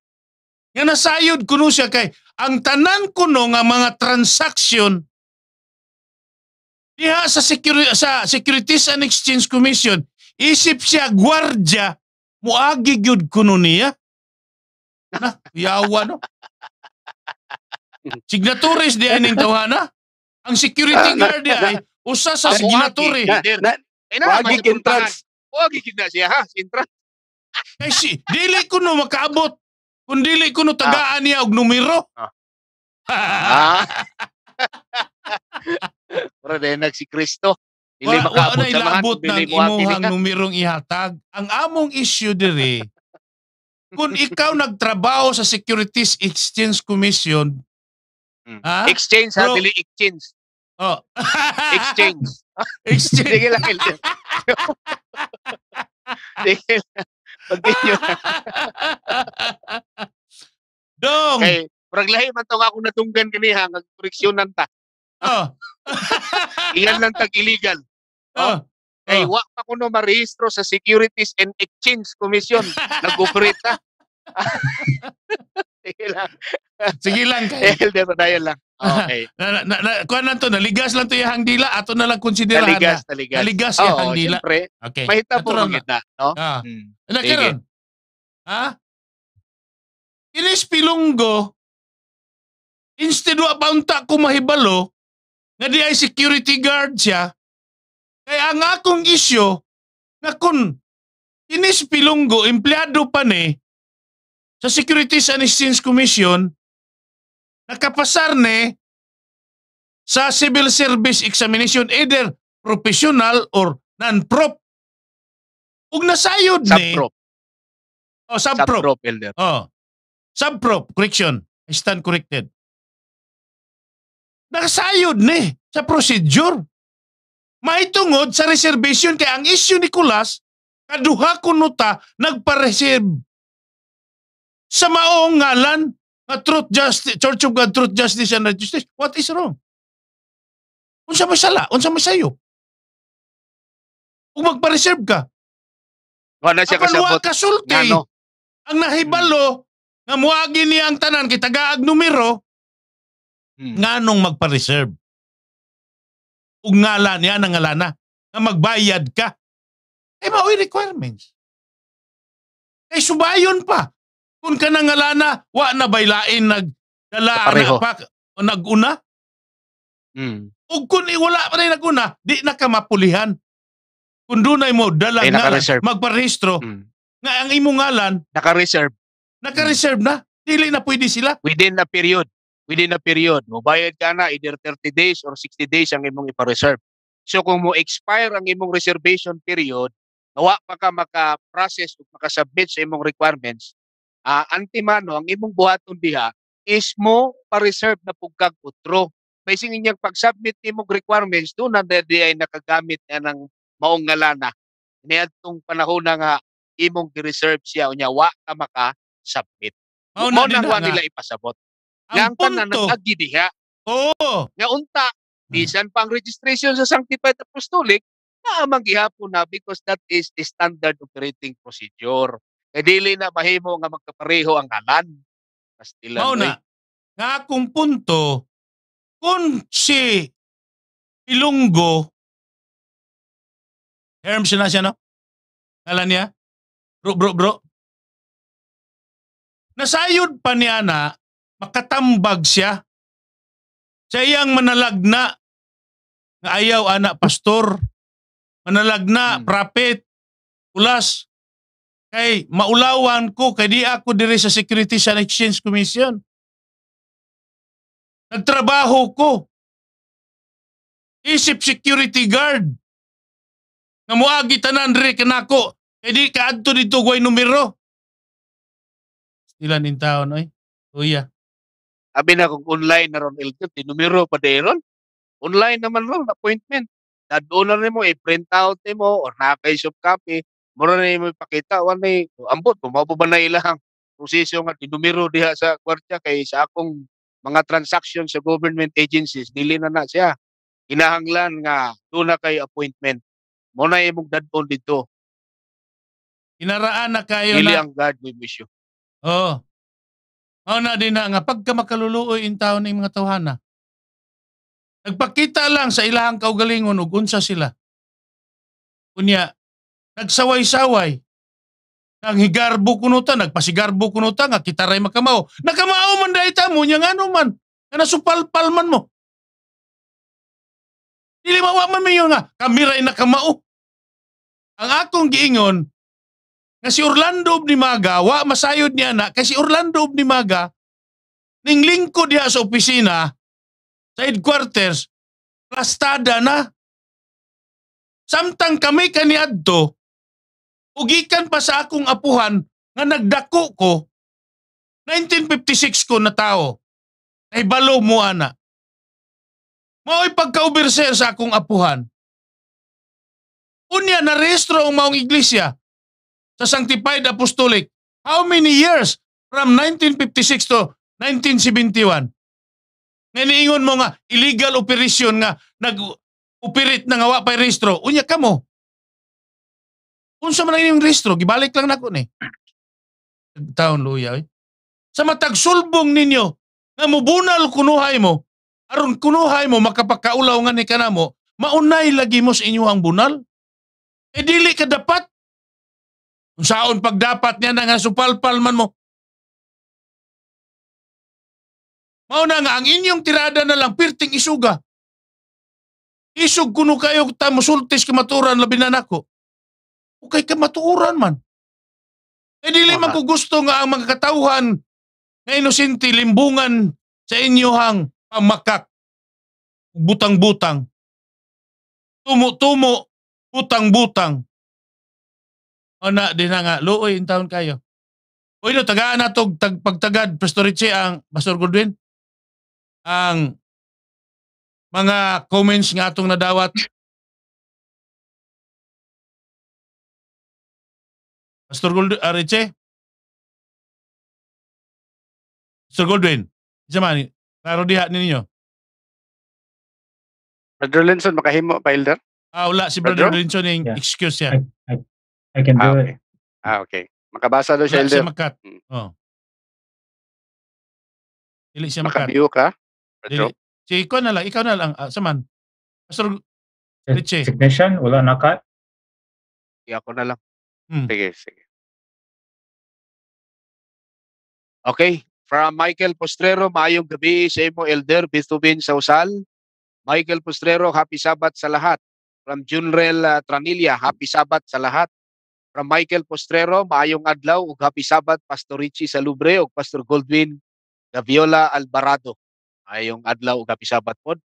nga nasayod kuno siya kay ang tanan kuno nga mga transaksyon diha sa security sa Securities and Exchange Commission isip siya gwardya muagi gyud kuno niya na yawa no Signatures di ay ning tawhana. Ang security ah, guard di ay ah, ah. usa sa signature. Wagi entrance. Wagi kinta siya ha, sintra. Kay si dili ko no makaabot. Kun dili ko no tagaan niya og numero. Para dahil nag si Kristo. Dili makaabot sa mga ng ang numerong ihatag. Ang among issue diri, kung ikaw nagtrabaho sa Securities Exchange Commission, Hmm. Ha? Exchange, ha? Dili exchange. Oh. exchange. [LAUGHS] exchange. Sige lang, Elder. [LAUGHS] Sige lang. Continue [LAUGHS] Dong! Okay. Parang lahi man to nga akong natunggan kini ha, nagkoreksyonan ta. Oh. Iyan lang tag illegal. Oh. oh. Kay oh. wa pa ko no marehistro sa Securities and Exchange Commission. Nag-operate ta. Sige lang. Sige lang [LAUGHS] kayo. Elder, dayon lang. Okay. [LAUGHS] na, na, na, kuan lang to, naligas lang to yung dila, ato na lang konsiderahan. Naligas, na. naligas. Naligas yung oh, dila. Siyempre, okay. Mahita po ang kita. no? Ah. Hmm. Nakaroon. Ha? Inis pilunggo, instead wa paunta ko mahibalo, nga di ay security guard siya, kaya ang akong isyo, na kun, inis pilunggo, empleyado pa ni, sa Securities and Exchange Commission nakapasar ni sa Civil Service Examination either professional or non-prop. Ug nasayod ni Sub-prop. Oh, sub-prop. Sub-prop, Elder. Oh. Sub-prop, correction. I stand corrected. Nasayod ni sa procedure. Maitungod sa reservation kay ang issue ni Kulas kaduha kuno ta nagpa-reserve sa maong ngalan nga truth justice, Church of God, truth justice and justice what is wrong? Unsa may sala? Unsa may sayo? Kung magpa-reserve ka. Wala siya kasabot. Ang kasulti, ano? ang nahibalo, hmm. nga muagi ni ang tanan, kita kitagaag numero, hmm. nga magpa-reserve. Ug ngalan niya, ang na nga magbayad ka. Eh, mao'y requirements. Eh, subayon pa. Kung ka nang alana, wa na baylain nagdala na pa, naguna. Mm. Ug kun iwala pa na naguna, di na ka mapulihan. Kun dunay mo dala na magparehistro mm. nga ang imong ngalan naka-reserve. Naka-reserve na. Dili na pwede sila. Within a period. Within a period. Mubayad ka na either 30 days or 60 days ang imong ipa-reserve. So kung mo expire ang imong reservation period, nawa pa ka maka-process o maka-submit sa imong requirements, uh, antimano ang imong buhaton diha is mo pa-reserve na pugkag utro. Basing inyang pag-submit nimo requirements do na di ay nakagamit na ng maong ngalana. Niadtong panahon nga imong gi-reserve siya unya wa ka maka submit. Oh, mo na wa nila ipasabot. Ang tanan nagagi diha. Oo. Nga unta ah. bisan pang registration sa sanctified apostolic na amang gihapon na because that is the standard operating procedure. E dili na mahimo nga magkapareho ang ngalan. Kastilan. Mao na. Eh. Nga akong punto, kung si Ilunggo, Herms na siya, no? Ngalan niya? Bro, bro, bro. Nasayod pa niya na makatambag siya sa iyang manalagna nga ayaw anak pastor, manalagna hmm. prophet, ulas, Kay maulawan ko, kay di ako diri sa Securities and Exchange Commission. Nagtrabaho ko. Isip security guard. Nga muagi tanan diri kanako. Kay di ka adto dito gway numero. Stilan in town, oy. Kuya. Abi na kung online na ron ilkot, numero pa di ron. Online naman ron, appointment. Na doon na rin mo, i-print out mo, or naka-shop copy mura na imo ipakita wa ni oh, ambot mo mao ba na ilang [LAUGHS] proseso nga tinumiro diha sa kwarta kay sa akong mga transaction sa government agencies dili na na siya kinahanglan nga tuna kay appointment mo na imong dadon dito Inaraan na kayo dili na... ang God we miss you. Oo. Oh. Mao din na nga pagka makaluluoy in taon ng mga tawhana. Nagpakita lang sa ilahang kaugalingon ug unsa sila. Kunya, Nagsaway-saway. Nang higarbo kuno ta, nagpasigarbo kuno ta, nga kita ray makamao. Nakamao man dahi tamo niya nga ano man. Nga nasupalpal man mo. Dilimawa man mayo nga, kami ray nakamao. Ang akong giingon, nga si Orlando ni Maga, wa masayod niya na, kasi Orlando ni Maga, ning lingkod niya sa opisina, sa headquarters, plastada na. Samtang kami kaniadto, ugikan pa sa akong apuhan nga nagdako ko 1956 ko na tao. Naibalo mo ana. Mao'y pagka-overseer sa akong apuhan. Unya na rehistro ang maong iglesia sa Sanctified Apostolic. How many years from 1956 to 1971? Nga niingon mo nga illegal operation nga nag-operate na nga wa pa rehistro. Unya kamo. Unsa man ang rehistro, gibalik lang nako ni. Taon luya eh. Sa matag sulbong ninyo na mubunal kunuhay mo, aron kunuhay mo makapakaulaw nga ni kanamo, maunay lagi mo sa inyo ang bunal. E dili ka dapat. Unsaon pagdapat niya na nga supalpal man mo. Mao na nga ang inyong tirada na lang pirting isuga. Isug kuno kayo ta musultis kamaturan labi na nako okay kay kamatuoran man. E eh, dili man ko gusto nga ang mga katauhan nga inosente limbungan sa inyohang pamakak butang-butang tumo-tumo butang-butang ana di na nga luoy in town kayo Uy, no, tagaan na itong tag, pagtagad, Pastor Richie, ang Pastor Goodwin, ang mga comments nga atong nadawat Pastor Gold uh, Reche? Pastor Goldwyn? Isa man, klaro diha ninyo. Brother Linson, makahimo pa, Elder? Ah, wala. Si Brother, Brother Linson yung yeah. excuse niya. I, I, I can do ah, okay. it. Ah, okay. Makabasa daw siya, Elder. Siya makat. Hmm. Oh. Dili siya makat. Makabiyo ka? Dili. Si ikaw na lang. Ikaw na lang. Uh, ah, saman. Pastor Richie. Technician, wala nakat? Di ako na lang. Hmm. Sige, sige. Okay? From Michael Postrero, maayong gabi sa imo, Elder Bistubin Sausal. Michael Postrero, happy Sabat sa lahat. From Junrel uh, Tranilla, happy Sabat sa lahat. From Michael Postrero, maayong adlaw ug happy Sabat Pastor Richie Salubre ug Pastor Goldwin Gaviola Alvarado. Maayong adlaw ug happy Sabat pod.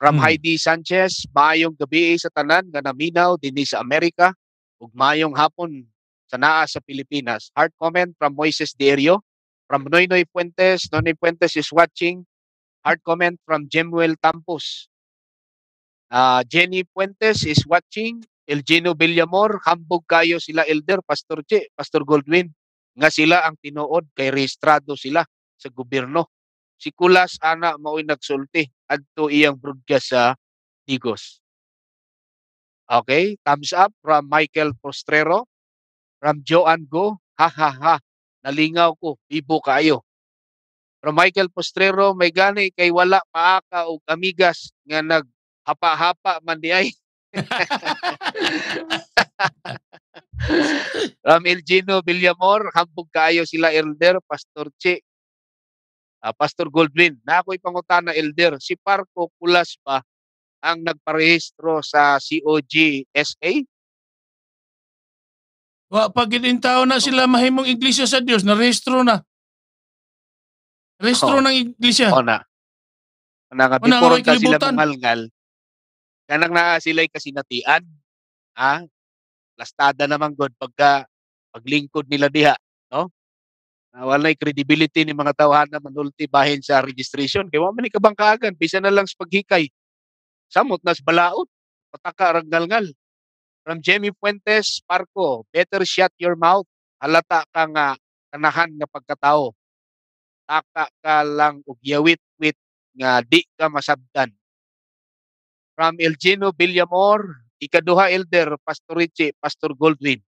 From hmm. Heidi Sanchez, maayong gabi sa tanan nga naminaw dinhi sa Amerika ug maayong hapon sa naa sa Pilipinas. Heart comment from Moises Derio. From Noynoy Noy Puentes, Noy Noy Puentes is watching. Hard comment from Jemuel Tampos. Uh, Jenny Puentes is watching. Elgino Villamor, hambog kayo sila Elder, Pastor Che, Pastor Goldwin. Nga sila ang tinuod, kay rehistrado sila sa gobyerno. Si Kulas, ana, mao'y nagsulti. Adto iyang broadcast sa Digos. Okay, thumbs up from Michael Postrero, from Joan Go, ha ha ha, Nalingaw ko, libo kayo. From Michael Postrero, may gani kay wala paaka o amigas nga naghapa-hapa man di ay. [LAUGHS] Ram Elgino Villamor, hampog kayo sila Elder, Pastor Che, uh, Pastor Goldwin. Na ako'y pangutana Elder, si Parko Kulas ba ang nagparehistro sa COG SA? Wa tao na sila mahimong iglesia sa Dios, na restro na. Restro Oo. ng iglesia. O oh, na. O na nga, O na, before ka sila kalibutan. mangalngal, kanang na sila'y kasinatian, ha? Lastada naman God pagka paglingkod nila diha, no? Na wala'y credibility ni mga tawhana manulti bahin sa registration. Kaya wala man ni kabangkaagan, bisa na lang sa paghikay. Samot na sa balaod, pataka ragngalngal. From Jamie Fuentes, Parko, better shut your mouth. Halata ka nga kanahan nga pagkatao. Taka ka lang og yawit-wit nga di ka masabdan. From Elgino Villamor, ikaduha elder, Pastor Richie, Pastor Goldwin.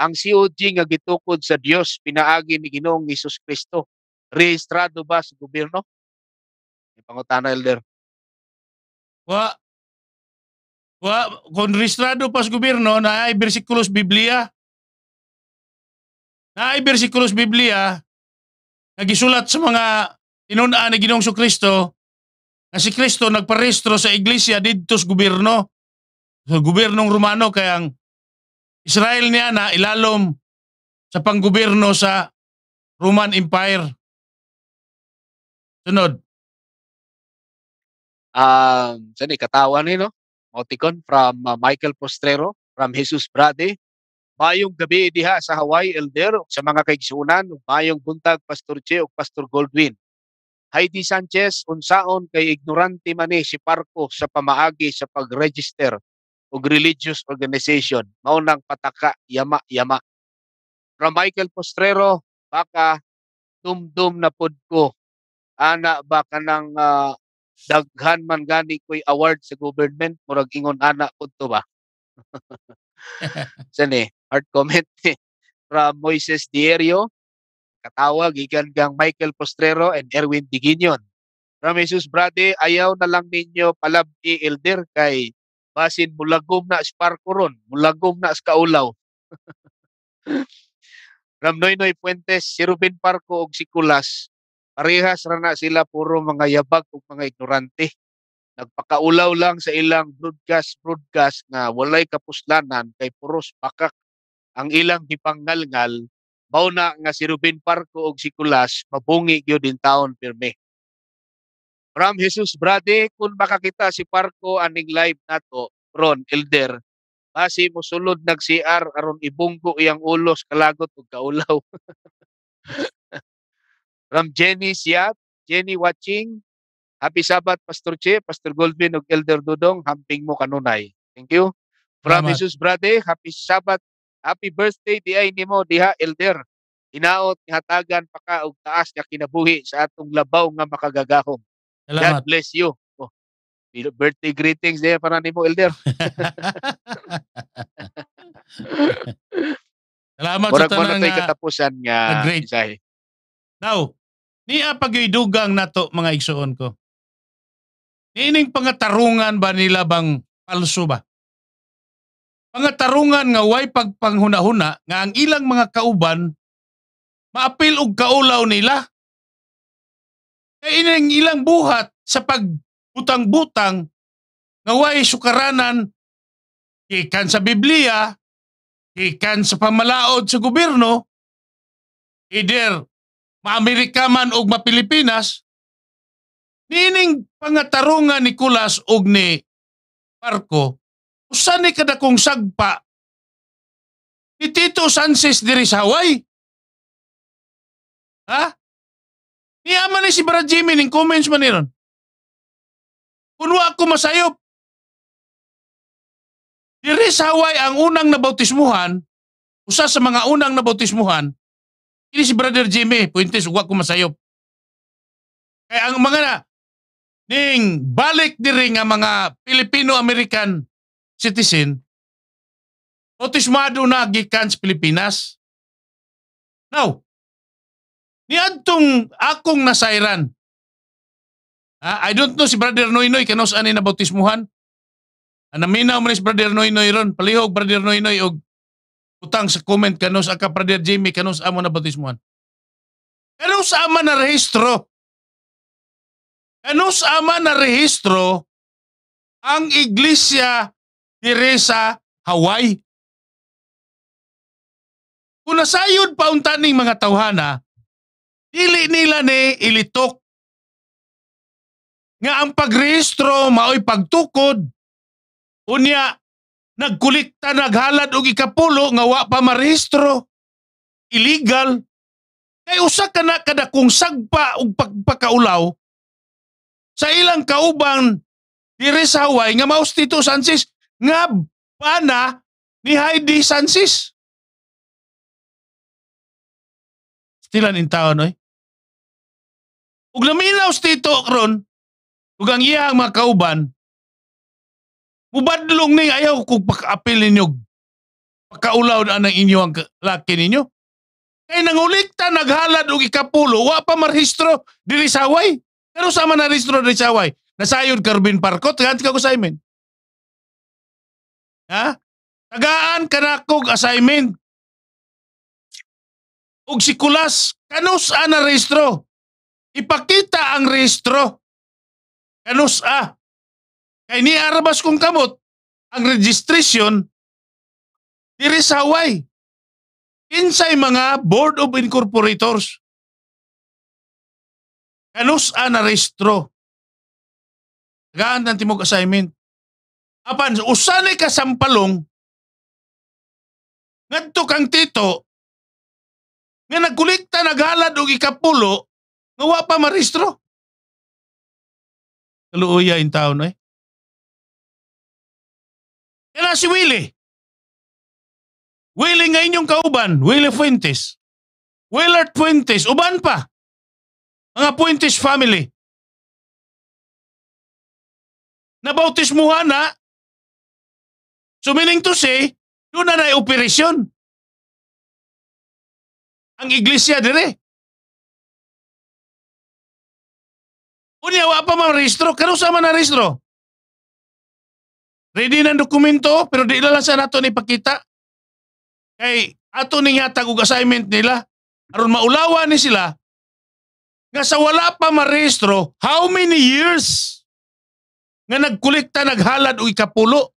Ang COG nga gitukod sa Dios pinaagi ni Ginoong Hesus Kristo. Rehistrado ba sa gobyerno? Pangutana elder. Wa. Wa, kon registrado pas gobyerno na ay bersikulos Biblia, na ay bersikulos Biblia, na gisulat sa mga inunaan ni Ginoong Kristo, na si Kristo nagparehistro sa iglesia dito sa gobyerno, sa gobyernong Romano, kaya ang Israel niya na ilalom sa panggobyerno sa Roman Empire. Sunod. Um, ah, sani, katawan ni, no? Moticon from uh, Michael Postrero, from Jesus Brade. Mayong gabi diha sa Hawaii, Elder, sa mga kaigsunan, mayong buntag, Pastor Che o Pastor Goldwin. Heidi Sanchez, unsaon kay ignorante man eh, si Parko sa pamaagi sa pag-register o religious organization. Maunang pataka, yama-yama. From Michael Postrero, baka dumdum na pod ko. Ana baka nang uh, daghan man gani ko'y award sa government, murag ingon ana po to ba? [LAUGHS] Sani, hard comment ni from Moises Dierio, katawag, ikan kang Michael Postrero and Erwin Diginion. From Jesus Brade, ayaw na lang ninyo palabdi elder kay basin mulagom na sparko ron, mulagom na sa kaulaw. [LAUGHS] Ramnoynoy Puentes, si Ruben Parco og si Kulas, Parehas ra na sila puro mga yabag ug mga ignorante. Nagpakaulaw lang sa ilang broadcast broadcast nga walay kapuslanan kay puros pakak ang ilang gipangngalngal mao na nga si Ruben Parco og si Kulas mabungi gyud din taon pirme. From Jesus Brady, kung makakita si Parco aning live nato, Ron Elder, basi mo sulod nag CR aron ibunggo iyang ulos kalagot ug kaulaw. [LAUGHS] From Jenny Siat, Jenny Watching, Happy Sabbath, Pastor Che, Pastor Goldwin, ug Elder Dudong, hamping mo kanunay. Thank you. From Salamat. Jesus Brade, Happy Sabbath. Happy birthday diay nimo diha Elder. Inaot hatagan pa ka og taas nga kinabuhi sa atong labaw nga makagagahom. Salamat. God bless you. Oh, birthday greetings diha para nimo Elder. [LAUGHS] Salamat Murag sa tanang mo na katapusan nga mensahe. Now, niya pagaydugang nato mga igsuon ko. Niining pangatarungan ba nila bang palso ba? Pangatarungan nga way pagpanghunahuna nga ang ilang mga kauban maapil og kaulaw nila. Kay ining ilang buhat sa pagbutang-butang nga way sukaranan gikan sa Biblia, gikan sa pamalaod sa gobyerno, either maamerika man og mapilipinas, nining pangatarungan ni Kulas og ni Marco, usa ni kadakong sagpa ni Tito Sanchez diri sa Hawaii. Ha? Niya man ni si Brad Jimmy ning comments man niron. Kunwa ako masayop. Diri sa Hawaii ang unang nabautismuhan, usa sa mga unang nabautismuhan, Ini si Brother Jimmy, puintis, huwag ko masayop. Kaya ang mga na, ning balik diri nga mga Filipino-American citizen, otismado na gikan sa Pilipinas. Now, niadtong akong nasairan, ah, I don't know si Brother Noynoy, kanos ani na bautismuhan. Anaminaw mo ni si Brother Noynoy ron, palihog Brother Noynoy og utang sa comment kanus aka Brother Jimmy kanos amo na batismuhan. sa ama na rehistro? Kanos ama na rehistro ang iglesia dire sa Hawaii? Kung nasayod pa unta ning mga tawhana, dili nila ni ilitok nga ang pagrehistro maoy pagtukod unya Nagkulikta naghalad og ikapulo nga wa pa marehistro. Illegal. Kay usa ka na kadakong sagpa og pagpakaulaw sa ilang kauban diri sa Hawaii nga maus Tito Sanchez nga bana ni Heidi Sanchez. Stilan in town, oy. Ug laminaw Tito karon ug ang iyang mga kauban Mubadlong ning ayaw kung pakaapil ninyo pakaulaw na ng inyo ang laki ninyo. Eh, nang ulikta, naghalad og ikapulo wa pa marhistro, diri saway. Pero sama na rehistro diri saway. Nasayod Carbin Parkot ganti ka ko sa amin. Ha? Tagaan kanakog assignment. Og Kulas, kanus na rehistro. Ipakita ang rehistro. Kanus a. Kay ni Arabas kong kamot, ang registration diri sa Hawaii. Kinsay mga Board of Incorporators. Kanus na rehistro. Gaan ng timog assignment. Apan, usanay ka sampalong, ngadto kang tito, nga nagkulikta, naghalad og ikapulo, nga wa pa maristro. Kaluuya in taon, eh. Kaya si Willie. Willie nga inyong kauban, Willie Fuentes. Willard Fuentes, uban pa. Mga Fuentes family. Nabautismuhan na. So meaning to say, doon na na operasyon. Ang iglesia dire. Unya, wa pa mga rehistro. Kano sa man rehistro? Ready ng dokumento pero di lang sa nato ni ipakita. Kay ato ni yatag og assignment nila aron maulawa ni sila nga sa wala pa marehistro how many years nga nagkulikta naghalad og ikapulo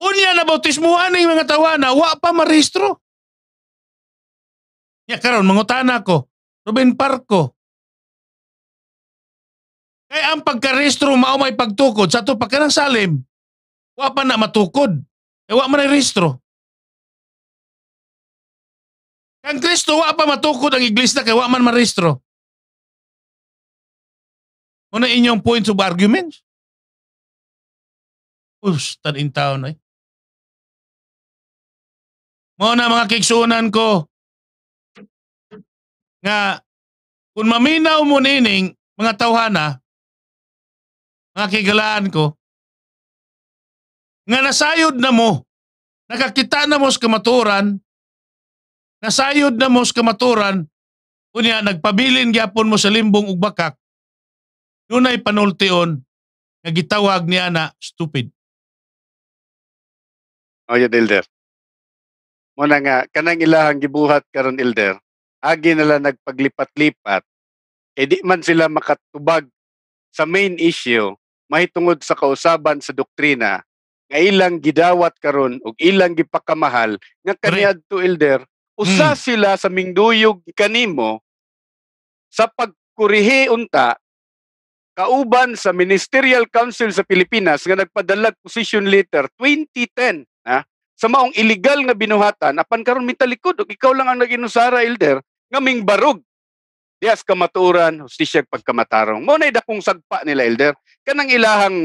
Unya na bautismuhan ng mga tawana, wa pa marehistro. Ya karon mangutana ko, Ruben Parko, kaya eh, ang pagka-restro mao may pagtukod sa to pagka ng salim, wa pa na matukod. E wa man restro. Kang Kristo wa pa matukod ang iglesia kay wa man marestro. Una inyong points of arguments. Ups, tanin taon ay. Eh. na mga kiksunan ko nga kung maminaw mo nining mga tawhana, nga ko, nga nasayod na mo, nakakita na mo sa kamaturan, nasayod na mo sa kamaturan, kunya nagpabilin gyapon mo sa limbong ug bakak, yun ay panultion nga gitawag niya na stupid. Oh, yun, Elder. Muna nga, kanang ilahang gibuhat karon Elder, agi nila nagpaglipat-lipat, kay eh, di man sila makatubag sa main issue mahitungod sa kausaban sa doktrina nga ilang gidawat karon og ilang gipakamahal nga kaniadto elder usa hmm. sila sa mingduyog kanimo sa pagkurihi unta kauban sa Ministerial Council sa Pilipinas nga nagpadalag position letter 2010 na sa maong illegal nga binuhatan apan karon mitalikod og ikaw lang ang naginusara elder nga mingbarog Dias kamaturan, hustisya pagkamatarong. Mao nay dakong sagpa nila elder kanang ilahang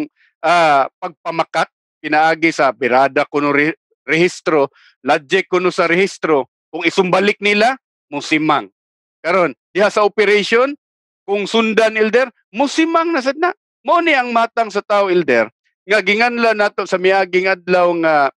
uh, pagpamakat pinaagi sa birada kuno re- rehistro, ladje kuno sa rehistro kung isumbalik nila musimang. Karon diha sa operation kung sundan elder musimang na sad na. Mao ni ang matang sa tao elder nga ginganla nato sa miaging adlaw nga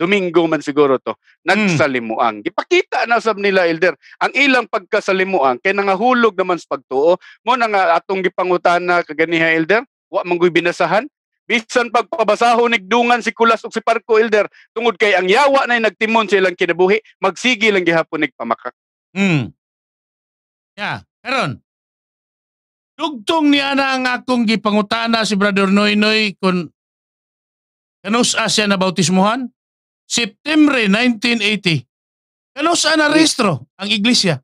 Domingo man siguro to, nagsalimuang. Mm. Gipakita na sa nila elder ang ilang pagkasalimuang kay nangahulog naman sa pagtuo mo na nga atong gipangutana kaganiha elder wa man binasahan bisan pagpabasaho nigdungan si Kulas ug si Parko elder tungod kay ang yawa na nagtimon sa ilang kinabuhi magsigi lang gihapon nigpamakak. Mm. Yeah, karon Dugtong ni ana ang akong gipangutana si Brother Noynoy kung kanus asya na bautismuhan? September 1980. Kano sa narestro ang iglesia?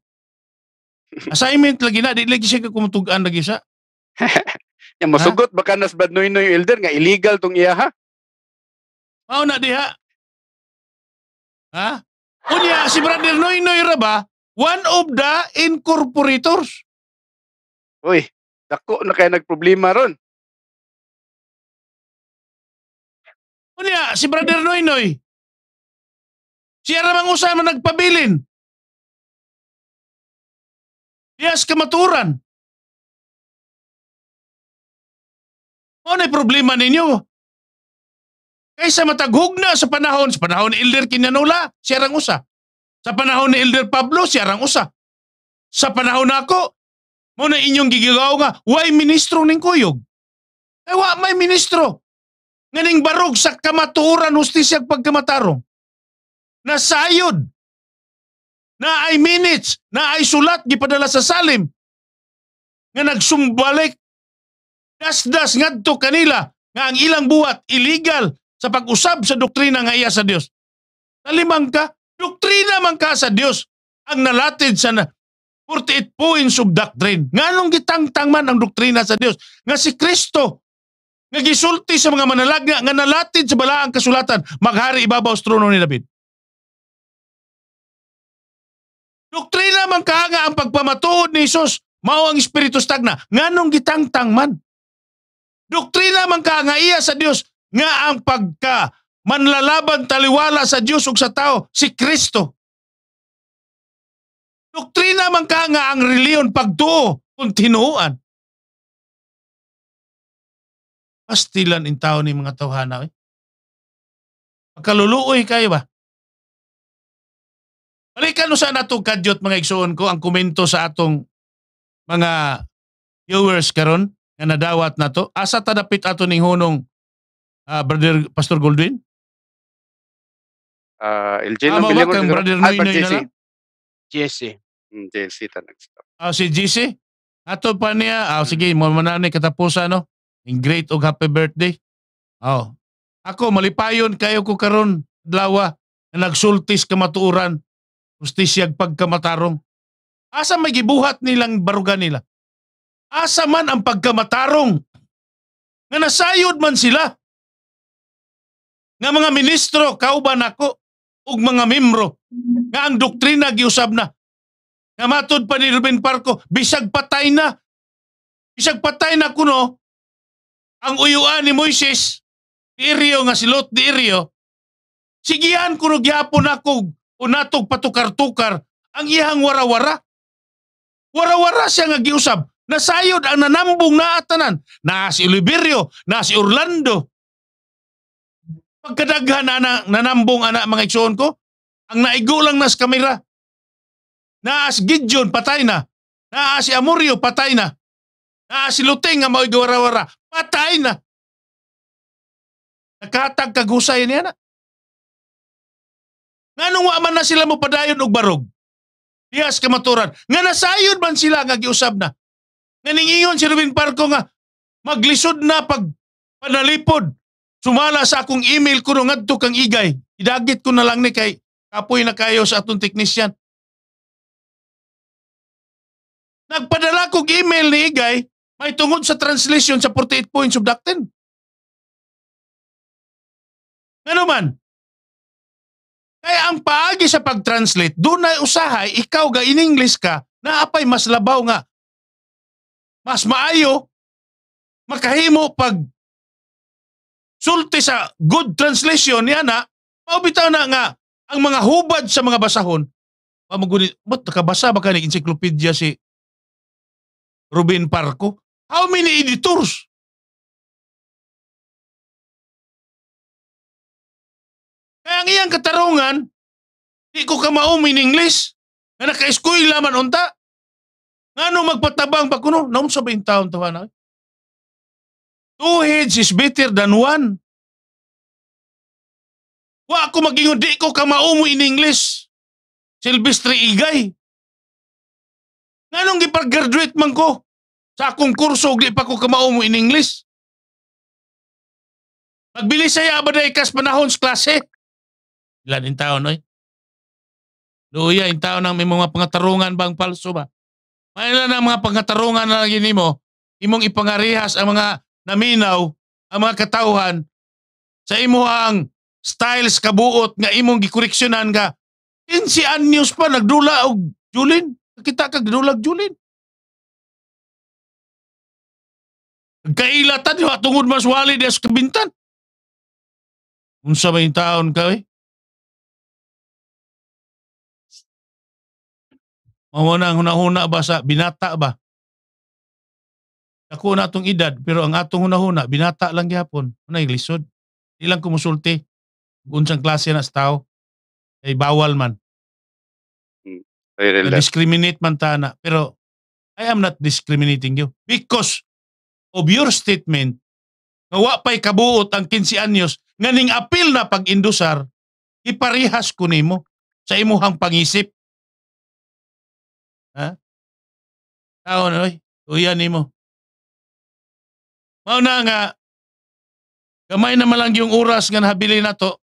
Assignment lagi na, di lagi siya kumutugaan lagi siya. [LAUGHS] Yang masugot baka nas badnoy noy elder nga illegal tong iya ha. Mao na diha. Ha? Unya si Brother Noy Noy ra ba? One of the incorporators. Uy, dako na kaya nagproblema ron. Unya si Brother Noy Noy, siya namang usama nagpabilin. Diyas kamaturan. Ano na problema ninyo? Kaysa mataghog na sa panahon, sa panahon ni Elder Kinyanula, siya rang usa. Sa panahon ni Elder Pablo, siya rang usa. Sa panahon nako, mo na inyong gigigaw nga, why ministro ning kuyog? Eh, Ay may ministro. Nganing barog sa kamaturan, hustisya pagkamatarong na sayod na ay minutes na ay sulat gipadala sa salim nga nagsumbalik dasdas ngadto kanila nga ang ilang buhat illegal sa pag-usab sa doktrina nga iya sa Dios talimang ka doktrina man ka sa Dios ang nalatid sa 48 points of doctrine. Nganong gitangtang man ang doktrina sa Dios nga si Kristo nga gisulti sa mga manalagna nga nalatid sa balaang kasulatan maghari ibabaw sa trono ni David. Doktrina man ka nga ang pagpamatuod ni Isus, mao ang Espiritu Stagna, nganong gitangtang man. Doktrina man ka nga iya sa Dios nga ang pagka manlalaban taliwala sa Dios ug sa tao si Kristo. Doktrina man ka nga ang reliyon pagtuo kung tinuuan. Pastilan in tao ni mga tawhana. Eh? Magkaluluoy kayo ba? Balikan no sa natong kadyot mga igsoon ko ang komento sa atong mga viewers karon nga nadawat na to. Asa tadapit ato ning hunong uh, brother Pastor Goldwin? Ah, uh, LJ Tama ba kang brother Noy ah, Noy na lang? JC. JC hmm, tanag sa. Ah, si JC? Ato pa niya. Ah, sige, mo ni katapusan no. In great og happy birthday. Oh. Ako malipayon kayo ko karon dalawa na nagsultis ka matuuran Justisyag pagkamatarong. Asa may gibuhat nilang baruga nila? Asa man ang pagkamatarong nga nasayod man sila nga mga ministro kauban ako ug mga membro nga ang doktrina giusab na nga matod pa ni Ruben Parko, bisag patay na bisag patay na kuno ang uyuan ni Moises ni Iryo nga si silot di Iryo sigihan kuno gyapon ako unatog patukar-tukar ang iyang warawara. Warawara siya nga giusab. Nasayod ang nanambong na atanan. Naa si Oliverio, naa si Orlando. Pagkadaghan na, nanambong ana mga igsoon ko, ang naigo lang nas kamera. Naa si Gideon, patay na. Naa si Amorio, patay na. Naa si Luteng nga maoy warawara, patay na. Nakatag kagusay niya na. Ngano wa man na sila mo padayon og barog? Diyas kamaturan. Nga nasayod man sila nga giusab na. Nga ningingon si Ruben Parko nga maglisod na pag panalipod. Sumala sa akong email ko nung adto kang igay. Idagit ko na lang ni kay kapoy na kayo sa atong teknisyan. Nagpadala kog email ni Igay may tungod sa translation sa 48 points of doctrine. Ano man, kaya eh, ang paagi sa pag-translate, doon na usahay, ikaw ga in English ka, na apay mas labaw nga. Mas maayo, makahimo pag sulti sa good translation niya na, maubitaw na nga, ang mga hubad sa mga basahon, pamagunit, ba't nakabasa ba ka ng encyclopedia si Rubin Parco? How many editors? ang iyang katarungan, di ko ka maumin English, nga naka-eskuy laman unta. Nga no magpatabang pa kuno, naun sa ba yung taon tawanan? Two heads is better than one. Wa ako maging di ko ka maumo in English. Silvestre Igay. Nga nung ipag-graduate man ko sa akong kurso, di pa ko ka maumo in English. Magbili saya ba na ikas panahon sa klase? Ilan in taon, oy? Luya, in taon ang imong mga pangatarungan bang palso ba? Mayroon ang mga pangatarungan na lagi nimo, imong ipangarihas ang mga naminaw, ang mga katauhan, sa imuhang styles kabuot nga imong gikoreksyonan nga, insi anyos pa nagdula og Julin, kita kag dulag Julin. Kailatan yo tungod mas wali des kabintan. Unsa ba yung taon ka eh? Mamunang hunahuna ba sa binata ba? Ako na atong edad, pero ang atong hunahuna, binata lang gyapon. Una yung lisod. Ilang kumusulti. Unsang klase na sa tao. Ay bawal man. Hmm. discriminate man ta na. Pero I am not discriminating you. Because of your statement, nga pa'y kabuot ang 15 anyos, nga ning apil na pag-indusar, iparihas ko nimo sa imuhang pangisip. Ha? Tao na, oy. Uyan nimo. Mao na nga, gamay na malang yung oras nga nahabilin nato.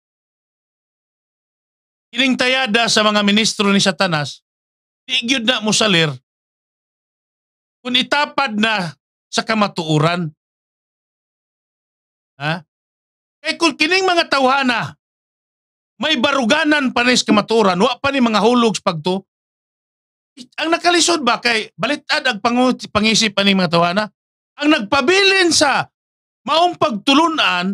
Kining tayada sa mga ministro ni Satanas, igyud na musalir kung itapad na sa kamatuuran. Ha? Kay kung kining mga tawhana, may baruganan pa ni sa kamatuuran, wa pa ni mga hulog sa pagto, ang nakalisod ba kay balitad ang pangu- pangisip ani mga tawana? Ang nagpabilin sa maong pagtulunan,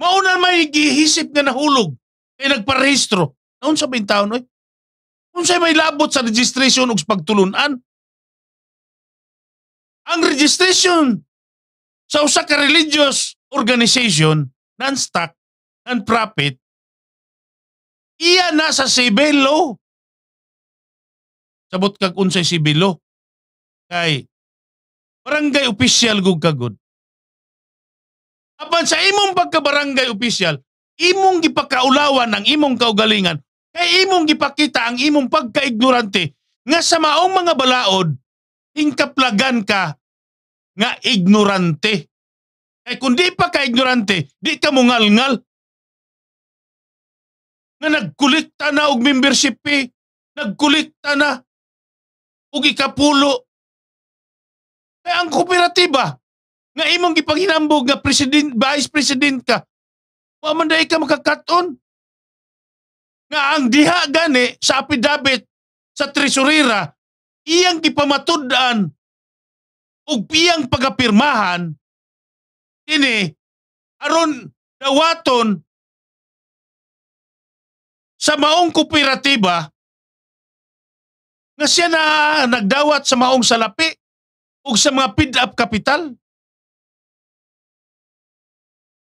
mauna may gihisip nga nahulog kay nagparehistro. Naun sa bintaon, oy. Unsay may labot sa registration og pagtulunan? Ang registration sa usa ka religious organization non-stock non-profit iya na sa civil law Sabot kag unsay si Bilo. Kay barangay official gug kagod. Apan sa imong pagka-barangay official, imong gipakaulawan ang imong kaugalingan kay imong gipakita ang imong pagka-ignorante nga sa maong mga balaod ingkaplagan ka nga ignorante. Kay kung di pa ka ignorante, di ka mungalngal. na nagkulikta na og membership fee, eh. nagkulikta na ug ikapulo kay eh, ang kooperatiba nga imong gipanghinambog nga president vice president ka wa man dai ka makakaton nga ang diha gani sa apidabit sa tresurera iyang gipamatud-an ug piyang pagapirmahan ini aron dawaton sa maong kooperatiba nga siya na nagdawat sa maong salapi ug sa mga pid-up capital.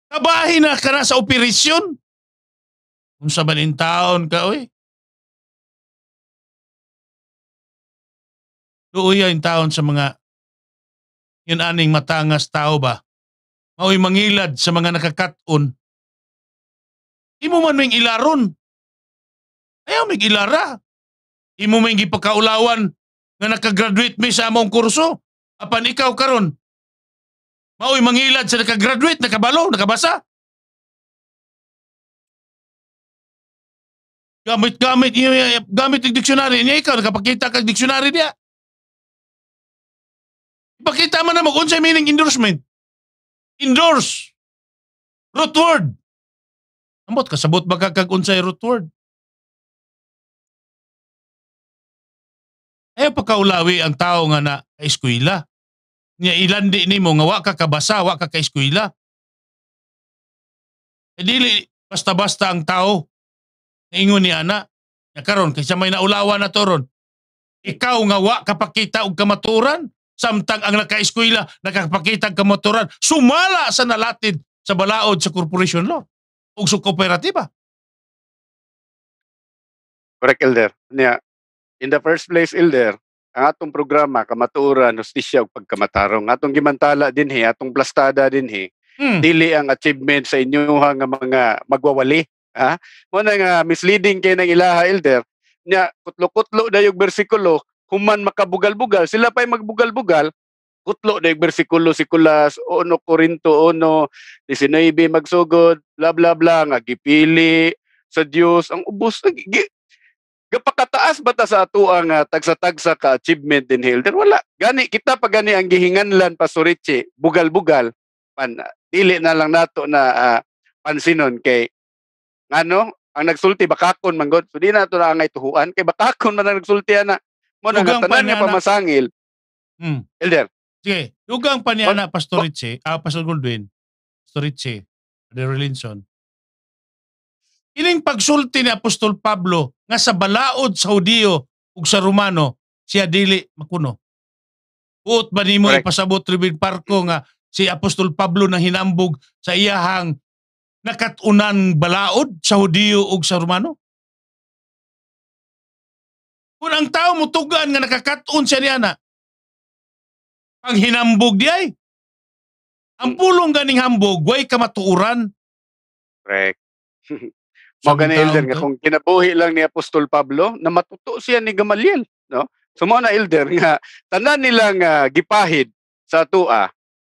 Kabahin na ka na sa operasyon. Kung sa banintaon ka, oy. Duuya in taon sa mga yun aning matangas tao ba? Mauy mangilad sa mga nakakaton. Imo man may ilaron. Ayaw may ilara imo may gipakaulawan nga nakagraduate mi sa among kurso apan ikaw karon maoy mangilad sa nakagraduate nakabalo nakabasa gamit gamit gamit ang dictionary niya ikaw nakapakita kag dictionary niya Pakita man mo kung unsay meaning endorsement. Endorse. Root word. Ambot ka kasabot ba kag unsay root word? Ayaw pagkaulawi ang tao nga na eskwela. Nga ilan di ni mo nga wa ka kabasa, wa ka ka-eskwela. E dili basta-basta ang tao. Ingon ni ana, na karon kaysa may naulawa na toron. Ikaw nga wa kapakita og kamaturan, samtang ang naka-eskwela nakapakita og kamaturan, sumala sa nalatid sa balaod sa corporation law ug sa kooperatiba. Correct, Elder. Niya, In the first place, Elder, ang atong programa kamatuoran hustisya ug pagkamatarong atong gimantala din, he, atong plastada dinhi hmm. dili ang achievement sa inyuha nga mga magwawali ha mo na nga misleading kay nang ilaha elder nya kutlo-kutlo dayog bersikulo human makabugal-bugal sila pay magbugal-bugal kutlo dayog bersikulo sikulas ono korinto ono 19 magsugod bla bla bla nga gipili sa Dios ang ubos Gapakataas ba ta sa ato ang uh, tagsa-tagsa ka achievement din Hilder? Wala. Gani kita pag gani ang gihinganlan pa suriche, bugal-bugal pan dili na lang nato na uh, pansinon kay ngano ang nagsulti bakakon manggod. So di na to na ang ituhuan kay bakakon man ang nagsulti ana. Mo na tanan pa masangil. Hmm. elder Sige. Dugang pa niya na Pastor Richie, ah, Pastor Goldwin Pastor Richie, the Relinson. Ining pagsulti ni Apostol Pablo nga sa balaod sa Hudiyo ug sa Romano siya dili makuno. Buot ba nimo ipasabot Ribin Parko nga si Apostol Pablo nang hinambog sa iyahang nakatunan balaod sa Hudiyo ug sa Romano? Kung ang tao mutugan nga nakakatun siya niya na, ang hinambog di Ang hmm. pulong ganing hambog, way kamatuuran. Correct. [LAUGHS] Siya Mga elder nga, kung kinabuhi lang ni Apostol Pablo, na matuto siya ni Gamaliel. No? So mga na elder nga, tanan nilang uh, gipahid sa tua,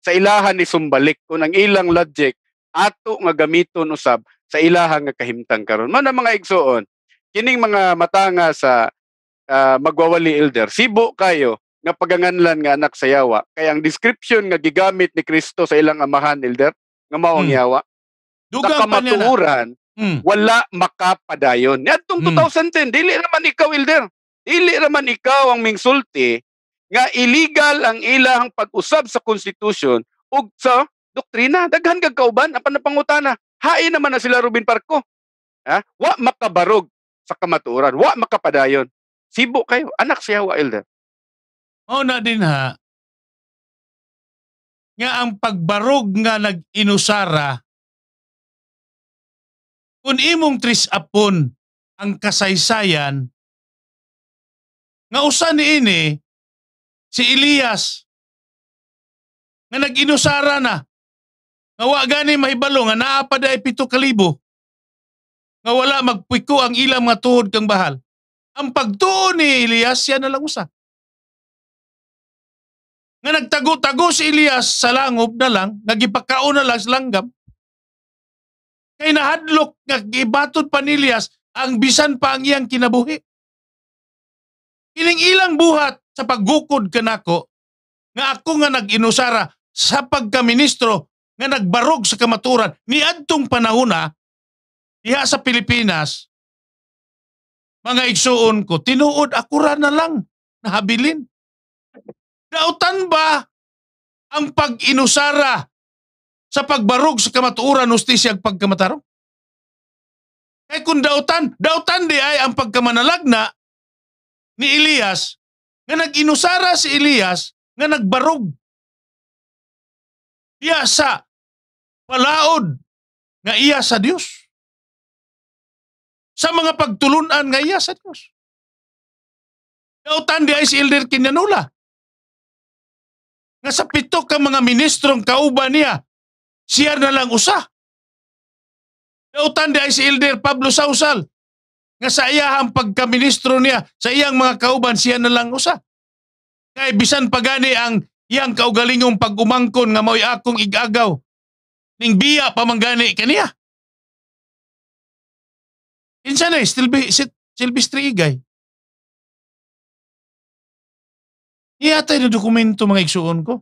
sa ilahan ni Sumbalik, kung ang ilang logic, ato nga gamiton usab sa ilahan nga kahimtang karon. Mao na mga igsoon, kining mga mata nga sa uh, ah, magwawali elder, sibo kayo nga paganganlan nga anak sa yawa. Kaya ang description nga gigamit ni Kristo sa ilang amahan elder, nga mao ang hmm. yawa. Dugang pa niya Mm. Wala makapadayon. Yan tong 2010, mm. dili naman ikaw, Elder. Dili naman ikaw ang mingsulti nga illegal ang ilang pag-usab sa konstitusyon ug sa doktrina. Daghan kag kauban ang panapangutana. Hain naman na sila Ruben Parko. Ha? Wa makabarog sa kamatuoran. Wa makapadayon. Sibo kayo. Anak siya wa, Wilder. Oh, na din ha. Nga ang pagbarog nga nag-inusara kung imong tris ang kasaysayan, nga usa ni ini si Elias nga naginusara na nga wa gani mahibalo nga naa pa day pito kalibo nga wala magpiko ang ilang mga tuhod kang bahal. Ang pagtuo ni Elias yan na lang usa. Nga nagtago-tago si Elias sa langob na lang, nagipakaon na lang sa langgam, Kay nahadlok nga gibatod pa ang bisan pa ang iyang kinabuhi. Kining ilang buhat sa paggukod kanako nga ako nga naginusara inusara sa pagkaministro nga nagbarog sa kamaturan ni adtong panahuna diha sa Pilipinas mga igsuon ko, tinuod ako na lang nahabilin. Dautan ba ang pag-inusara sa pagbarog sa kamatuuran ustisya ag pagkamatarong. Kay eh, kun dautan, dautan di ay ang pagkamanalagna ni Elias nga naginusara si Elias nga nagbarog iya sa palaod nga iya sa Dios sa mga pagtulunan nga iya sa Dios Dautan di ay si Elder Kinyanula nga sa pito ka mga ministrong kauban niya siya na lang usa. Nautan di ay si Elder Pablo Sausal nga sa iyahang pagkaministro niya, sa iyang mga kauban, siya na lang usa. Kay bisan pagani ang iyang kaugalingong pagumangkon nga mao'y akong igagaw ning biya pamanggani kaniya. Insa na silbi silbi strigay. Iyatay na dokumento mga igsuon ko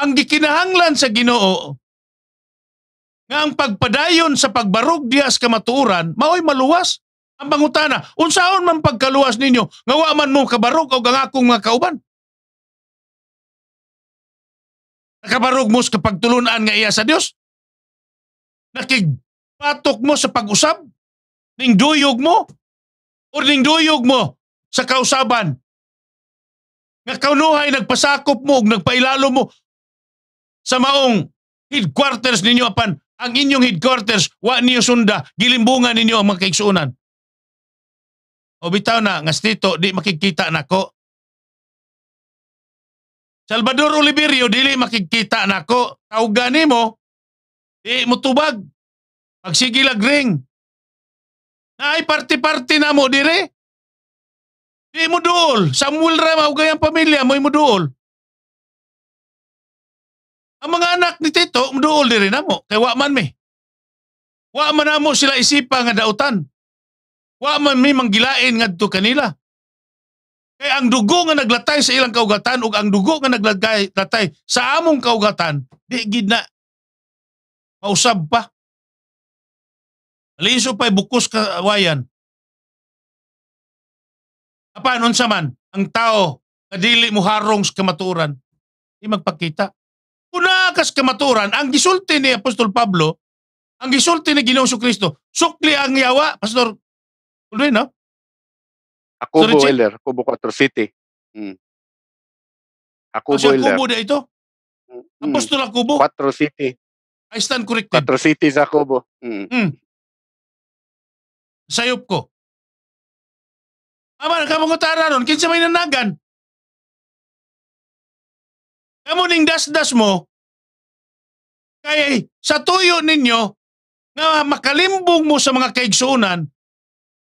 ang gikinahanglan sa Ginoo nga ang pagpadayon sa pagbarog diya sa kamatuoran maoy maluwas ang bangutana unsaon man pagkaluwas ninyo nga wa man mo kabarog o ang akong mga kauban nakabarog mo sa pagtulunan nga iya sa Dios nakigpatok mo sa pag-usab ning duyog mo o ning duyog mo sa kausaban nga kaunuhay nagpasakop mo ug nagpailalo mo sa maong headquarters ninyo apan ang inyong headquarters wa niyo sunda gilimbungan ninyo ang mga kaigsuunan. O bitaw na nga dito di makikita nako. Salvador Oliverio dili makikita nako. Tawga nimo di mo tubag. Pagsigilag ring. Na ay party-party na mo dire. Di mo duol. Samuel Rama ugay ang pamilya mo mo duol. Ang mga anak ni Tito, muduol din rin namo. Kaya wa man mi. Wa man namo sila isipa nga dautan. Wa man mi manggilain ngadto kanila. Kaya ang dugo nga naglatay sa ilang kaugatan ug ang dugo nga naglatay sa among kaugatan, di gid na mausab pa. Aliso pa'y bukos kawayan. Apan sa man ang tao kadili mo harong sa kamaturan, di magpakita. Una kas kamaturan, ang gisulti ni Apostol Pablo, ang gisulti ni Ginoong Kristo, sukli ang yawa, Pastor Ulwin, no? Ako Sir Eller, Akubo 4 City. Hmm. Akubo Kasi Eller. Akubo na ito? Hmm. Apostol Akubo? 4 City. I stand corrected. 4 City sa Akubo. Hmm. hmm. Sayop ko. Aman, kamungutan na nun, kinsa may nanagan. Kamo ning dasdas mo, kay sa tuyo ninyo, na makalimbong mo sa mga kaigsuunan,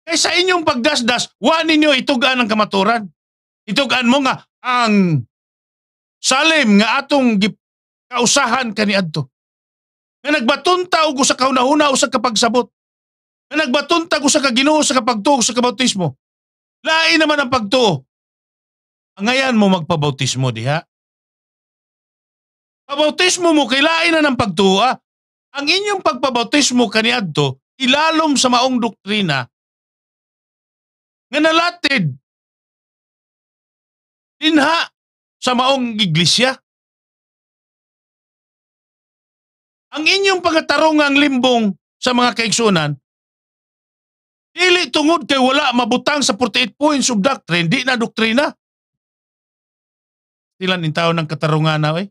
kay sa inyong pagdasdas, wa ninyo itugaan ang kamaturan. Itugaan mo nga ang salim nga atong kausahan kaniadto. Nga nagbatunta og sa kauna-una usa ka pagsabot. Nga nagbatunta og sa ka sa kapagtuo sa kabautismo. Lain naman ang pagtuo. Ngayon mo magpabautismo diha. Pabautismo mo kilain na ng pagtuwa. Ang inyong pagpabautismo kaniadto ilalom sa maong doktrina nga nalatid dinha sa maong iglesia. Ang inyong ang limbong sa mga kaigsunan, dili tungod kay wala mabutang sa 48 points of doctrine, di na doktrina. Sila nintaw ng katarungan na, eh.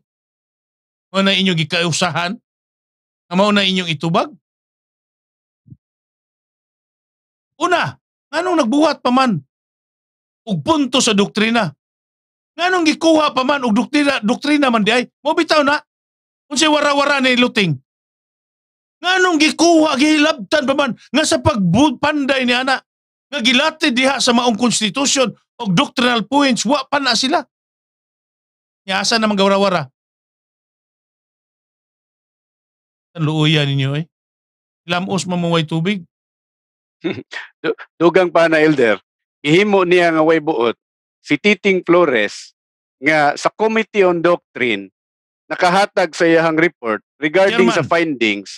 Mao na inyong gikausahan? Nga mao na inyong itubag? Una, nganong nagbuhat pa man og punto sa doktrina? Nganong gikuha pa man og doktrina, doktrina man diay Mo bitaw na unsay wara-wara ni luting? Nganong gikuha gihilabtan pa man nga sa pagpanday ni ana nga gilati diha sa maong konstitusyon og doctrinal points wa pa na sila. Niasa namang gawara-wara. luuyan ninyo eh. Lamos mamuway tubig. [LAUGHS] Dugang pa na elder, ihimo niya nga way buot si Titing Flores nga sa Committee on Doctrine nakahatag sa iyang report regarding chairman. sa findings.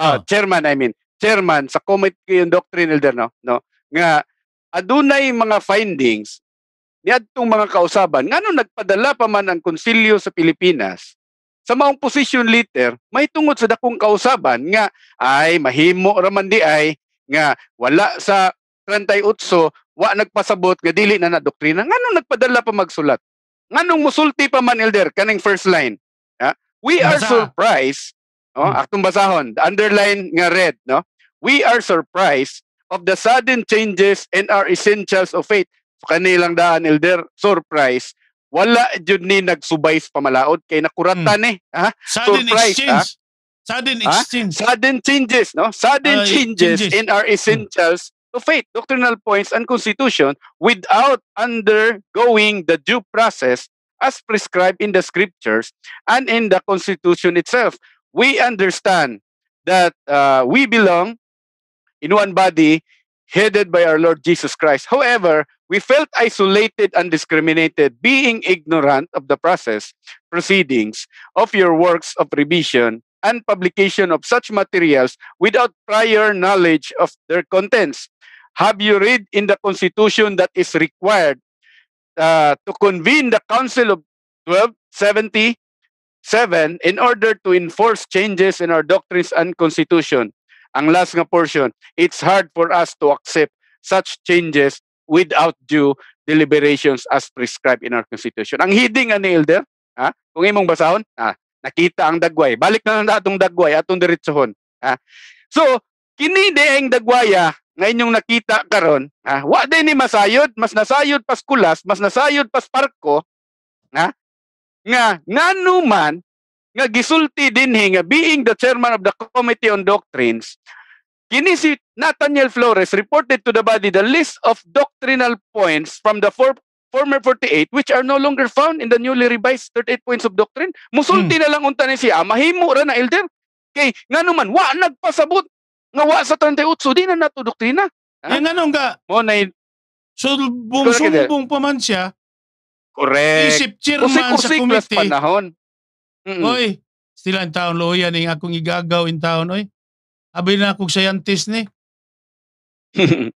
Ah, oh. chairman I mean, chairman sa Committee on Doctrine elder no, no nga adunay mga findings niadtong mga kausaban nganong nagpadala pa man ang konsilyo sa Pilipinas sa maong position leader may tungod sa dakong kausaban nga ay mahimo raman di ay nga wala sa 38 wa nagpasabot nga dili na na doktrina nganong nagpadala pa magsulat nganong musulti pa man elder kaning first line ha? we are surprised no oh, hmm. aktong basahon the underline nga red no we are surprised of the sudden changes and our essentials of faith kanilang daan elder surprise wala jud ni nagsubay sa pamalaod kay nakuratan hmm. eh ha sudden surprise exchange. ha sudden exchange ha? sudden changes no sudden uh, changes, changes in our hmm. essentials hmm. to faith doctrinal points and constitution without undergoing the due process as prescribed in the scriptures and in the constitution itself we understand that uh, we belong in one body headed by our Lord Jesus Christ. However, we felt isolated and discriminated, being ignorant of the process, proceedings of your works of revision and publication of such materials without prior knowledge of their contents. Have you read in the Constitution that is required uh, to convene the Council of 1277 in order to enforce changes in our doctrines and Constitution? Ang last nga portion, it's hard for us to accept such changes without due deliberations as prescribed in our Constitution. Ang heading ani Elder, ha? kung imong basahon, ha? nakita ang dagway. Balik na lang atong dagway, atong diretsohon. Ha? So, kini ang dagwaya nga inyong nakita karon ha wa din ni masayod mas nasayod pas kulas mas nasayod pas parko ha nga ngano nga gisulti dinhi nga being the chairman of the Committee on Doctrines, kini si Nathaniel Flores reported to the body the list of doctrinal points from the four, former 48 which are no longer found in the newly revised 38 points of doctrine. Musulti hmm. na lang unta ni siya, mahimo ra na elder. Kay ngano man wa nagpasabot nga wa sa 38 so di na nato doktrina. Ha? Yan ano nga mo na sumbong sumbong pa man siya. Correct. Isip chairman usik, usik sa committee. panahon. Mm-mm. Oy, sila in town lo yan ang akong igagaw in town oy. Abi na akong scientist ni. [LAUGHS]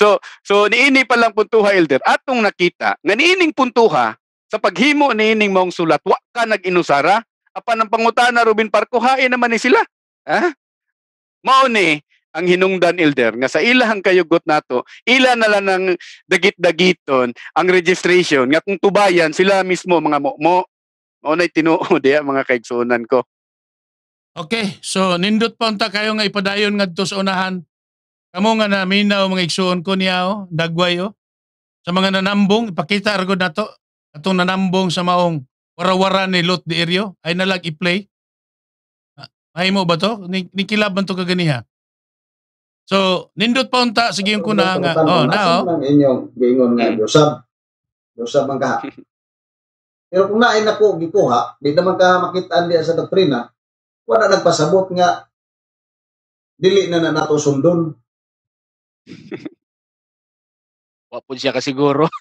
so, so niini pa lang puntuha elder atong nakita nga niining puntuha sa paghimo niining mong sulat wa ka nag-inusara apan ang pangutana Ruben Parko hain naman ni sila. Ha? Mao ni ang hinungdan elder nga sa ilahang kayugot nato ila na lang ng dagit-dagiton ang registration nga kung tubayan sila mismo mga mo Unay tinuo [LAUGHS] diya mga kaigsuonan ko. Okay, so nindot pa unta kayo nga ipadayon ngadto sa unahan. Kamo nga na minaw mga igsuon ko niya o, oh, dagway o. Oh. Sa mga nanambong, ipakita argo nato atong nanambong sa maong warawara ni Lot de Erio ay nalag i-play. Ay ah, mo ba to? Ni, nikilab man to kaganiha. So, nindot pa unta sige yung kuna nga. Oh, na o. Oh. [CLEARS THROAT] Ang inyong gingon nga Yosab. Yosab ang pero kung naay nako gikuha, di naman ka makitaan diya sa doktrina, wala nagpasabot nga dili na na nato sundon. [LAUGHS] Wapon siya ka siguro. [LAUGHS]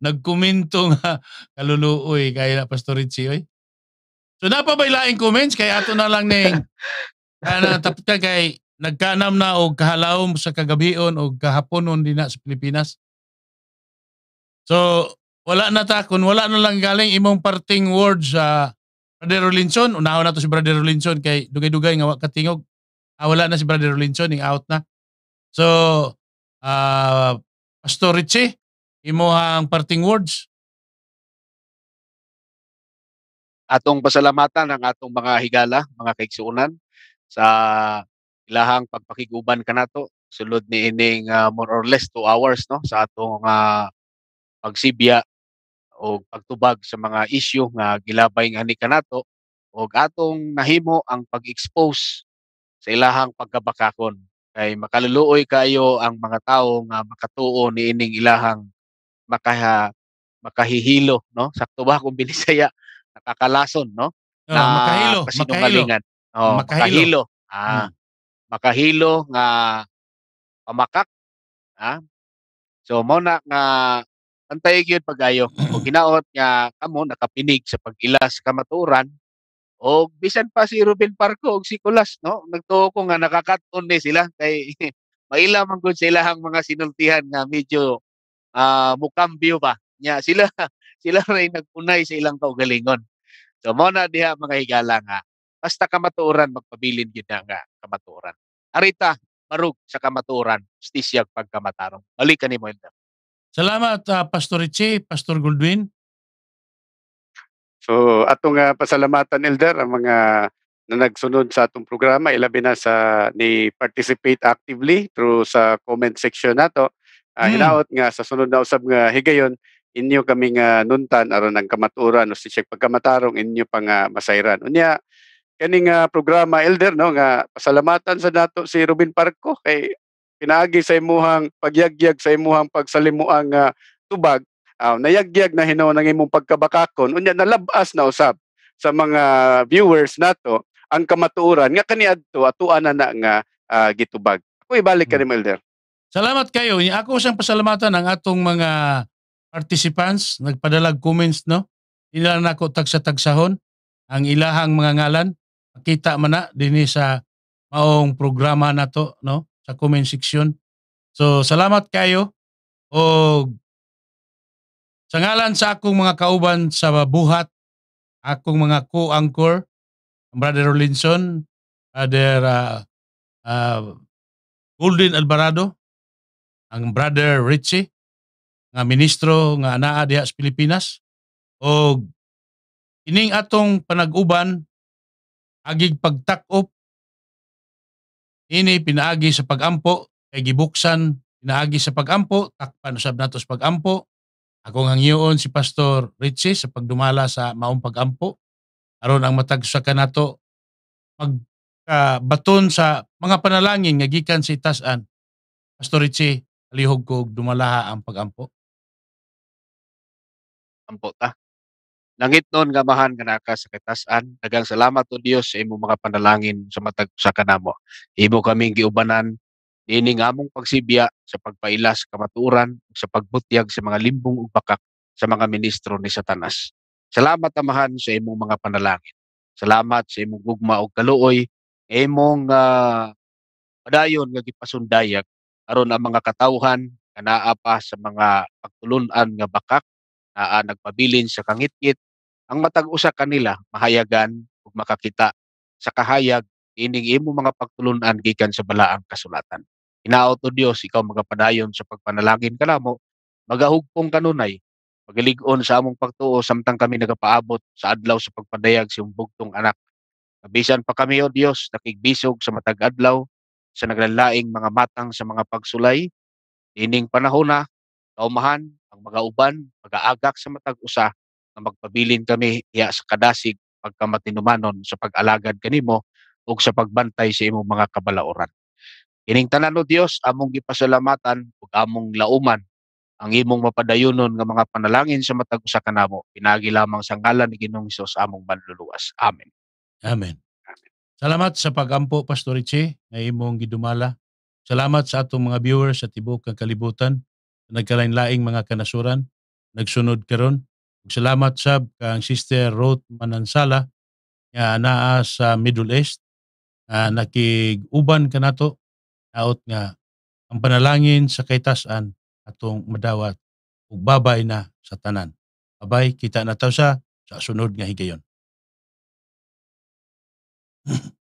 Nagkomento nga kaluluoy kay Pastor Richie oy. So na pa ba comments kay ato na lang ning ana tapos kay nagkanam na og kahalaw sa kagabion og kahaponon di na sa Pilipinas. So, wala na ta, kung wala na lang galing imong parting words sa uh, Brother Rolinson, unahon na to si Brother Rolinson kay dugay-dugay nga katingog. Ah, wala na si Brother Rolinson, ing out na. So, uh, Pastor Richie, ang parting words. Atong pasalamatan ang atong mga higala, mga kaigsuunan sa ilahang pagpakiguban kanato sulod ni ining uh, more or less 2 hours no sa atong uh, pagsibya o pagtubag sa mga isyu nga gilabay nga ni kanato o atong nahimo ang pag-expose sa ilahang pagkabakakon kay makaluluoy kayo ang mga tao nga makatuo ni ining ilahang makaha, makahihilo no sakto ba kung binisaya nakakalason no oh, na makahilo makahilo. oh makahilo, makahilo. ah hmm. makahilo nga pamakak ah so mo na nga antay gyud pagayo o mm. ginaot nga kamo nakapinig sa pagilas kamaturan maturan o bisan pa si Ruben Parco og si Colas no nagtuo ko nga nakakaton ni sila kay [LAUGHS] maila man gud sila ang mga sinultihan nga medyo uh, ah, mukambyo ba nya [LAUGHS] sila sila ray nagpunay sa ilang kaugalingon so mo na diha mga higala nga basta kamaturan magpabilin gyud nga kamaturan arita marug sa kamaturan, stisya pagkamatarong. Balik ka mo mo Salamat uh, Pastor Richie, Pastor Goldwin. So atong uh, pasalamatan elder ang mga na nagsunod sa atong programa ilabi na sa ni participate actively through sa comment section nato. Uh, ah, mm. Hinaot nga sa sunod na usab nga higayon inyo kami nga nuntan aron ang kamaturan o check pagkamatarong inyo pang nga masayran. Unya kaning uh, programa elder no nga pasalamatan sa nato si Ruben Parco kay pinaagi sa imuhang pagyagyag sa imuhang pagsalimuang uh, tubag uh, nayagyag na hinaw ng imong pagkabakakon unya nalabas na usab sa mga viewers nato ang kamatuoran nga kaniadto atuan na na nga uh, gitubag ako ibalik ka hmm. ni Elder Salamat kayo ako usang pasalamatan ang atong mga participants nagpadalag comments no ila ko tagsa-tagsahon ang ilahang mga ngalan makita man na dinhi sa maong programa nato no sa comment section. So salamat kayo o sa ngalan sa akong mga kauban sa buhat, akong mga co-anchor, Brother Rollinson, Brother uh, ah, uh, ah, Golden Alvarado, ang Brother Richie, nga ministro nga anaa diha sa Pilipinas, o ining atong panag-uban, agig pagtakop Ini pinaagi sa pagampo kay gibuksan pinaagi sa pagampo takpan usab nato sa pagampo. Ako nga ngiyuon si Pastor Richie sa pagdumala sa maong pagampo. Aron ang matag sa kanato magkabaton sa mga panalangin nga gikan sa itasan. Pastor Richie, alihog ko dumalaha ang pagampo. Ampo ta. Langit nun, gamahan nga naka sa kitasan. Dagang salamat o Dios sa imong mga panalangin sa matag sa kanamo. Ibo kaming giubanan ini nga among pagsibya sa pagpailas sa kamaturan sa pagbutyag sa mga limbong ug bakak sa mga ministro ni Satanas. Salamat amahan sa imong mga panalangin. Salamat sa imong gugma ug kaluoy, imong uh, padayon nga gipasundayag aron ang mga katawhan kanaa pa sa mga pagtulunan nga bakak naa nagpabilin sa kangitgit ang matag usa kanila mahayagan ug makakita sa kahayag ining imo mga pagtulunan gikan sa balaang kasulatan. Inaot to Dios ikaw magapadayon sa pagpanalangin kanamo, magahugpong kanunay, pagiligon sa among pagtuo samtang kami nagapaabot sa adlaw sa pagpadayag sa imong bugtong anak. Kabisan pa kami o Dios nakigbisog sa matag adlaw sa naglalaing mga matang sa mga pagsulay ining panahon na kaumahan ang mga uban, mag-aagak sa matag usa magpabilin kami iya sa kadasig pagkamatinumanon sa pag-alagad kanimo ug sa pagbantay sa imong mga kabalaoran. Ining tanan o Dios among gipasalamatan ug among lauman ang imong mapadayonon nga mga panalangin sa matag usa kanamo. Pinagi lamang sa ngalan ni Ginoong Hesus among manluluwas. Amen. Amen. Salamat sa pagampo Pastor Richie nga imong gidumala. Salamat sa atong mga viewers sa tibuok kang kalibutan nagkalain-laing mga kanasuran nagsunod karon Salamat sab kang Sister Ruth Manansala nga naa sa Middle East uh, nakiguban kanato out nga ang panalangin sa kaitasan atong madawat ug babay na sa tanan. Babay kita na sa sa sunod nga higayon. [CLEARS THROAT]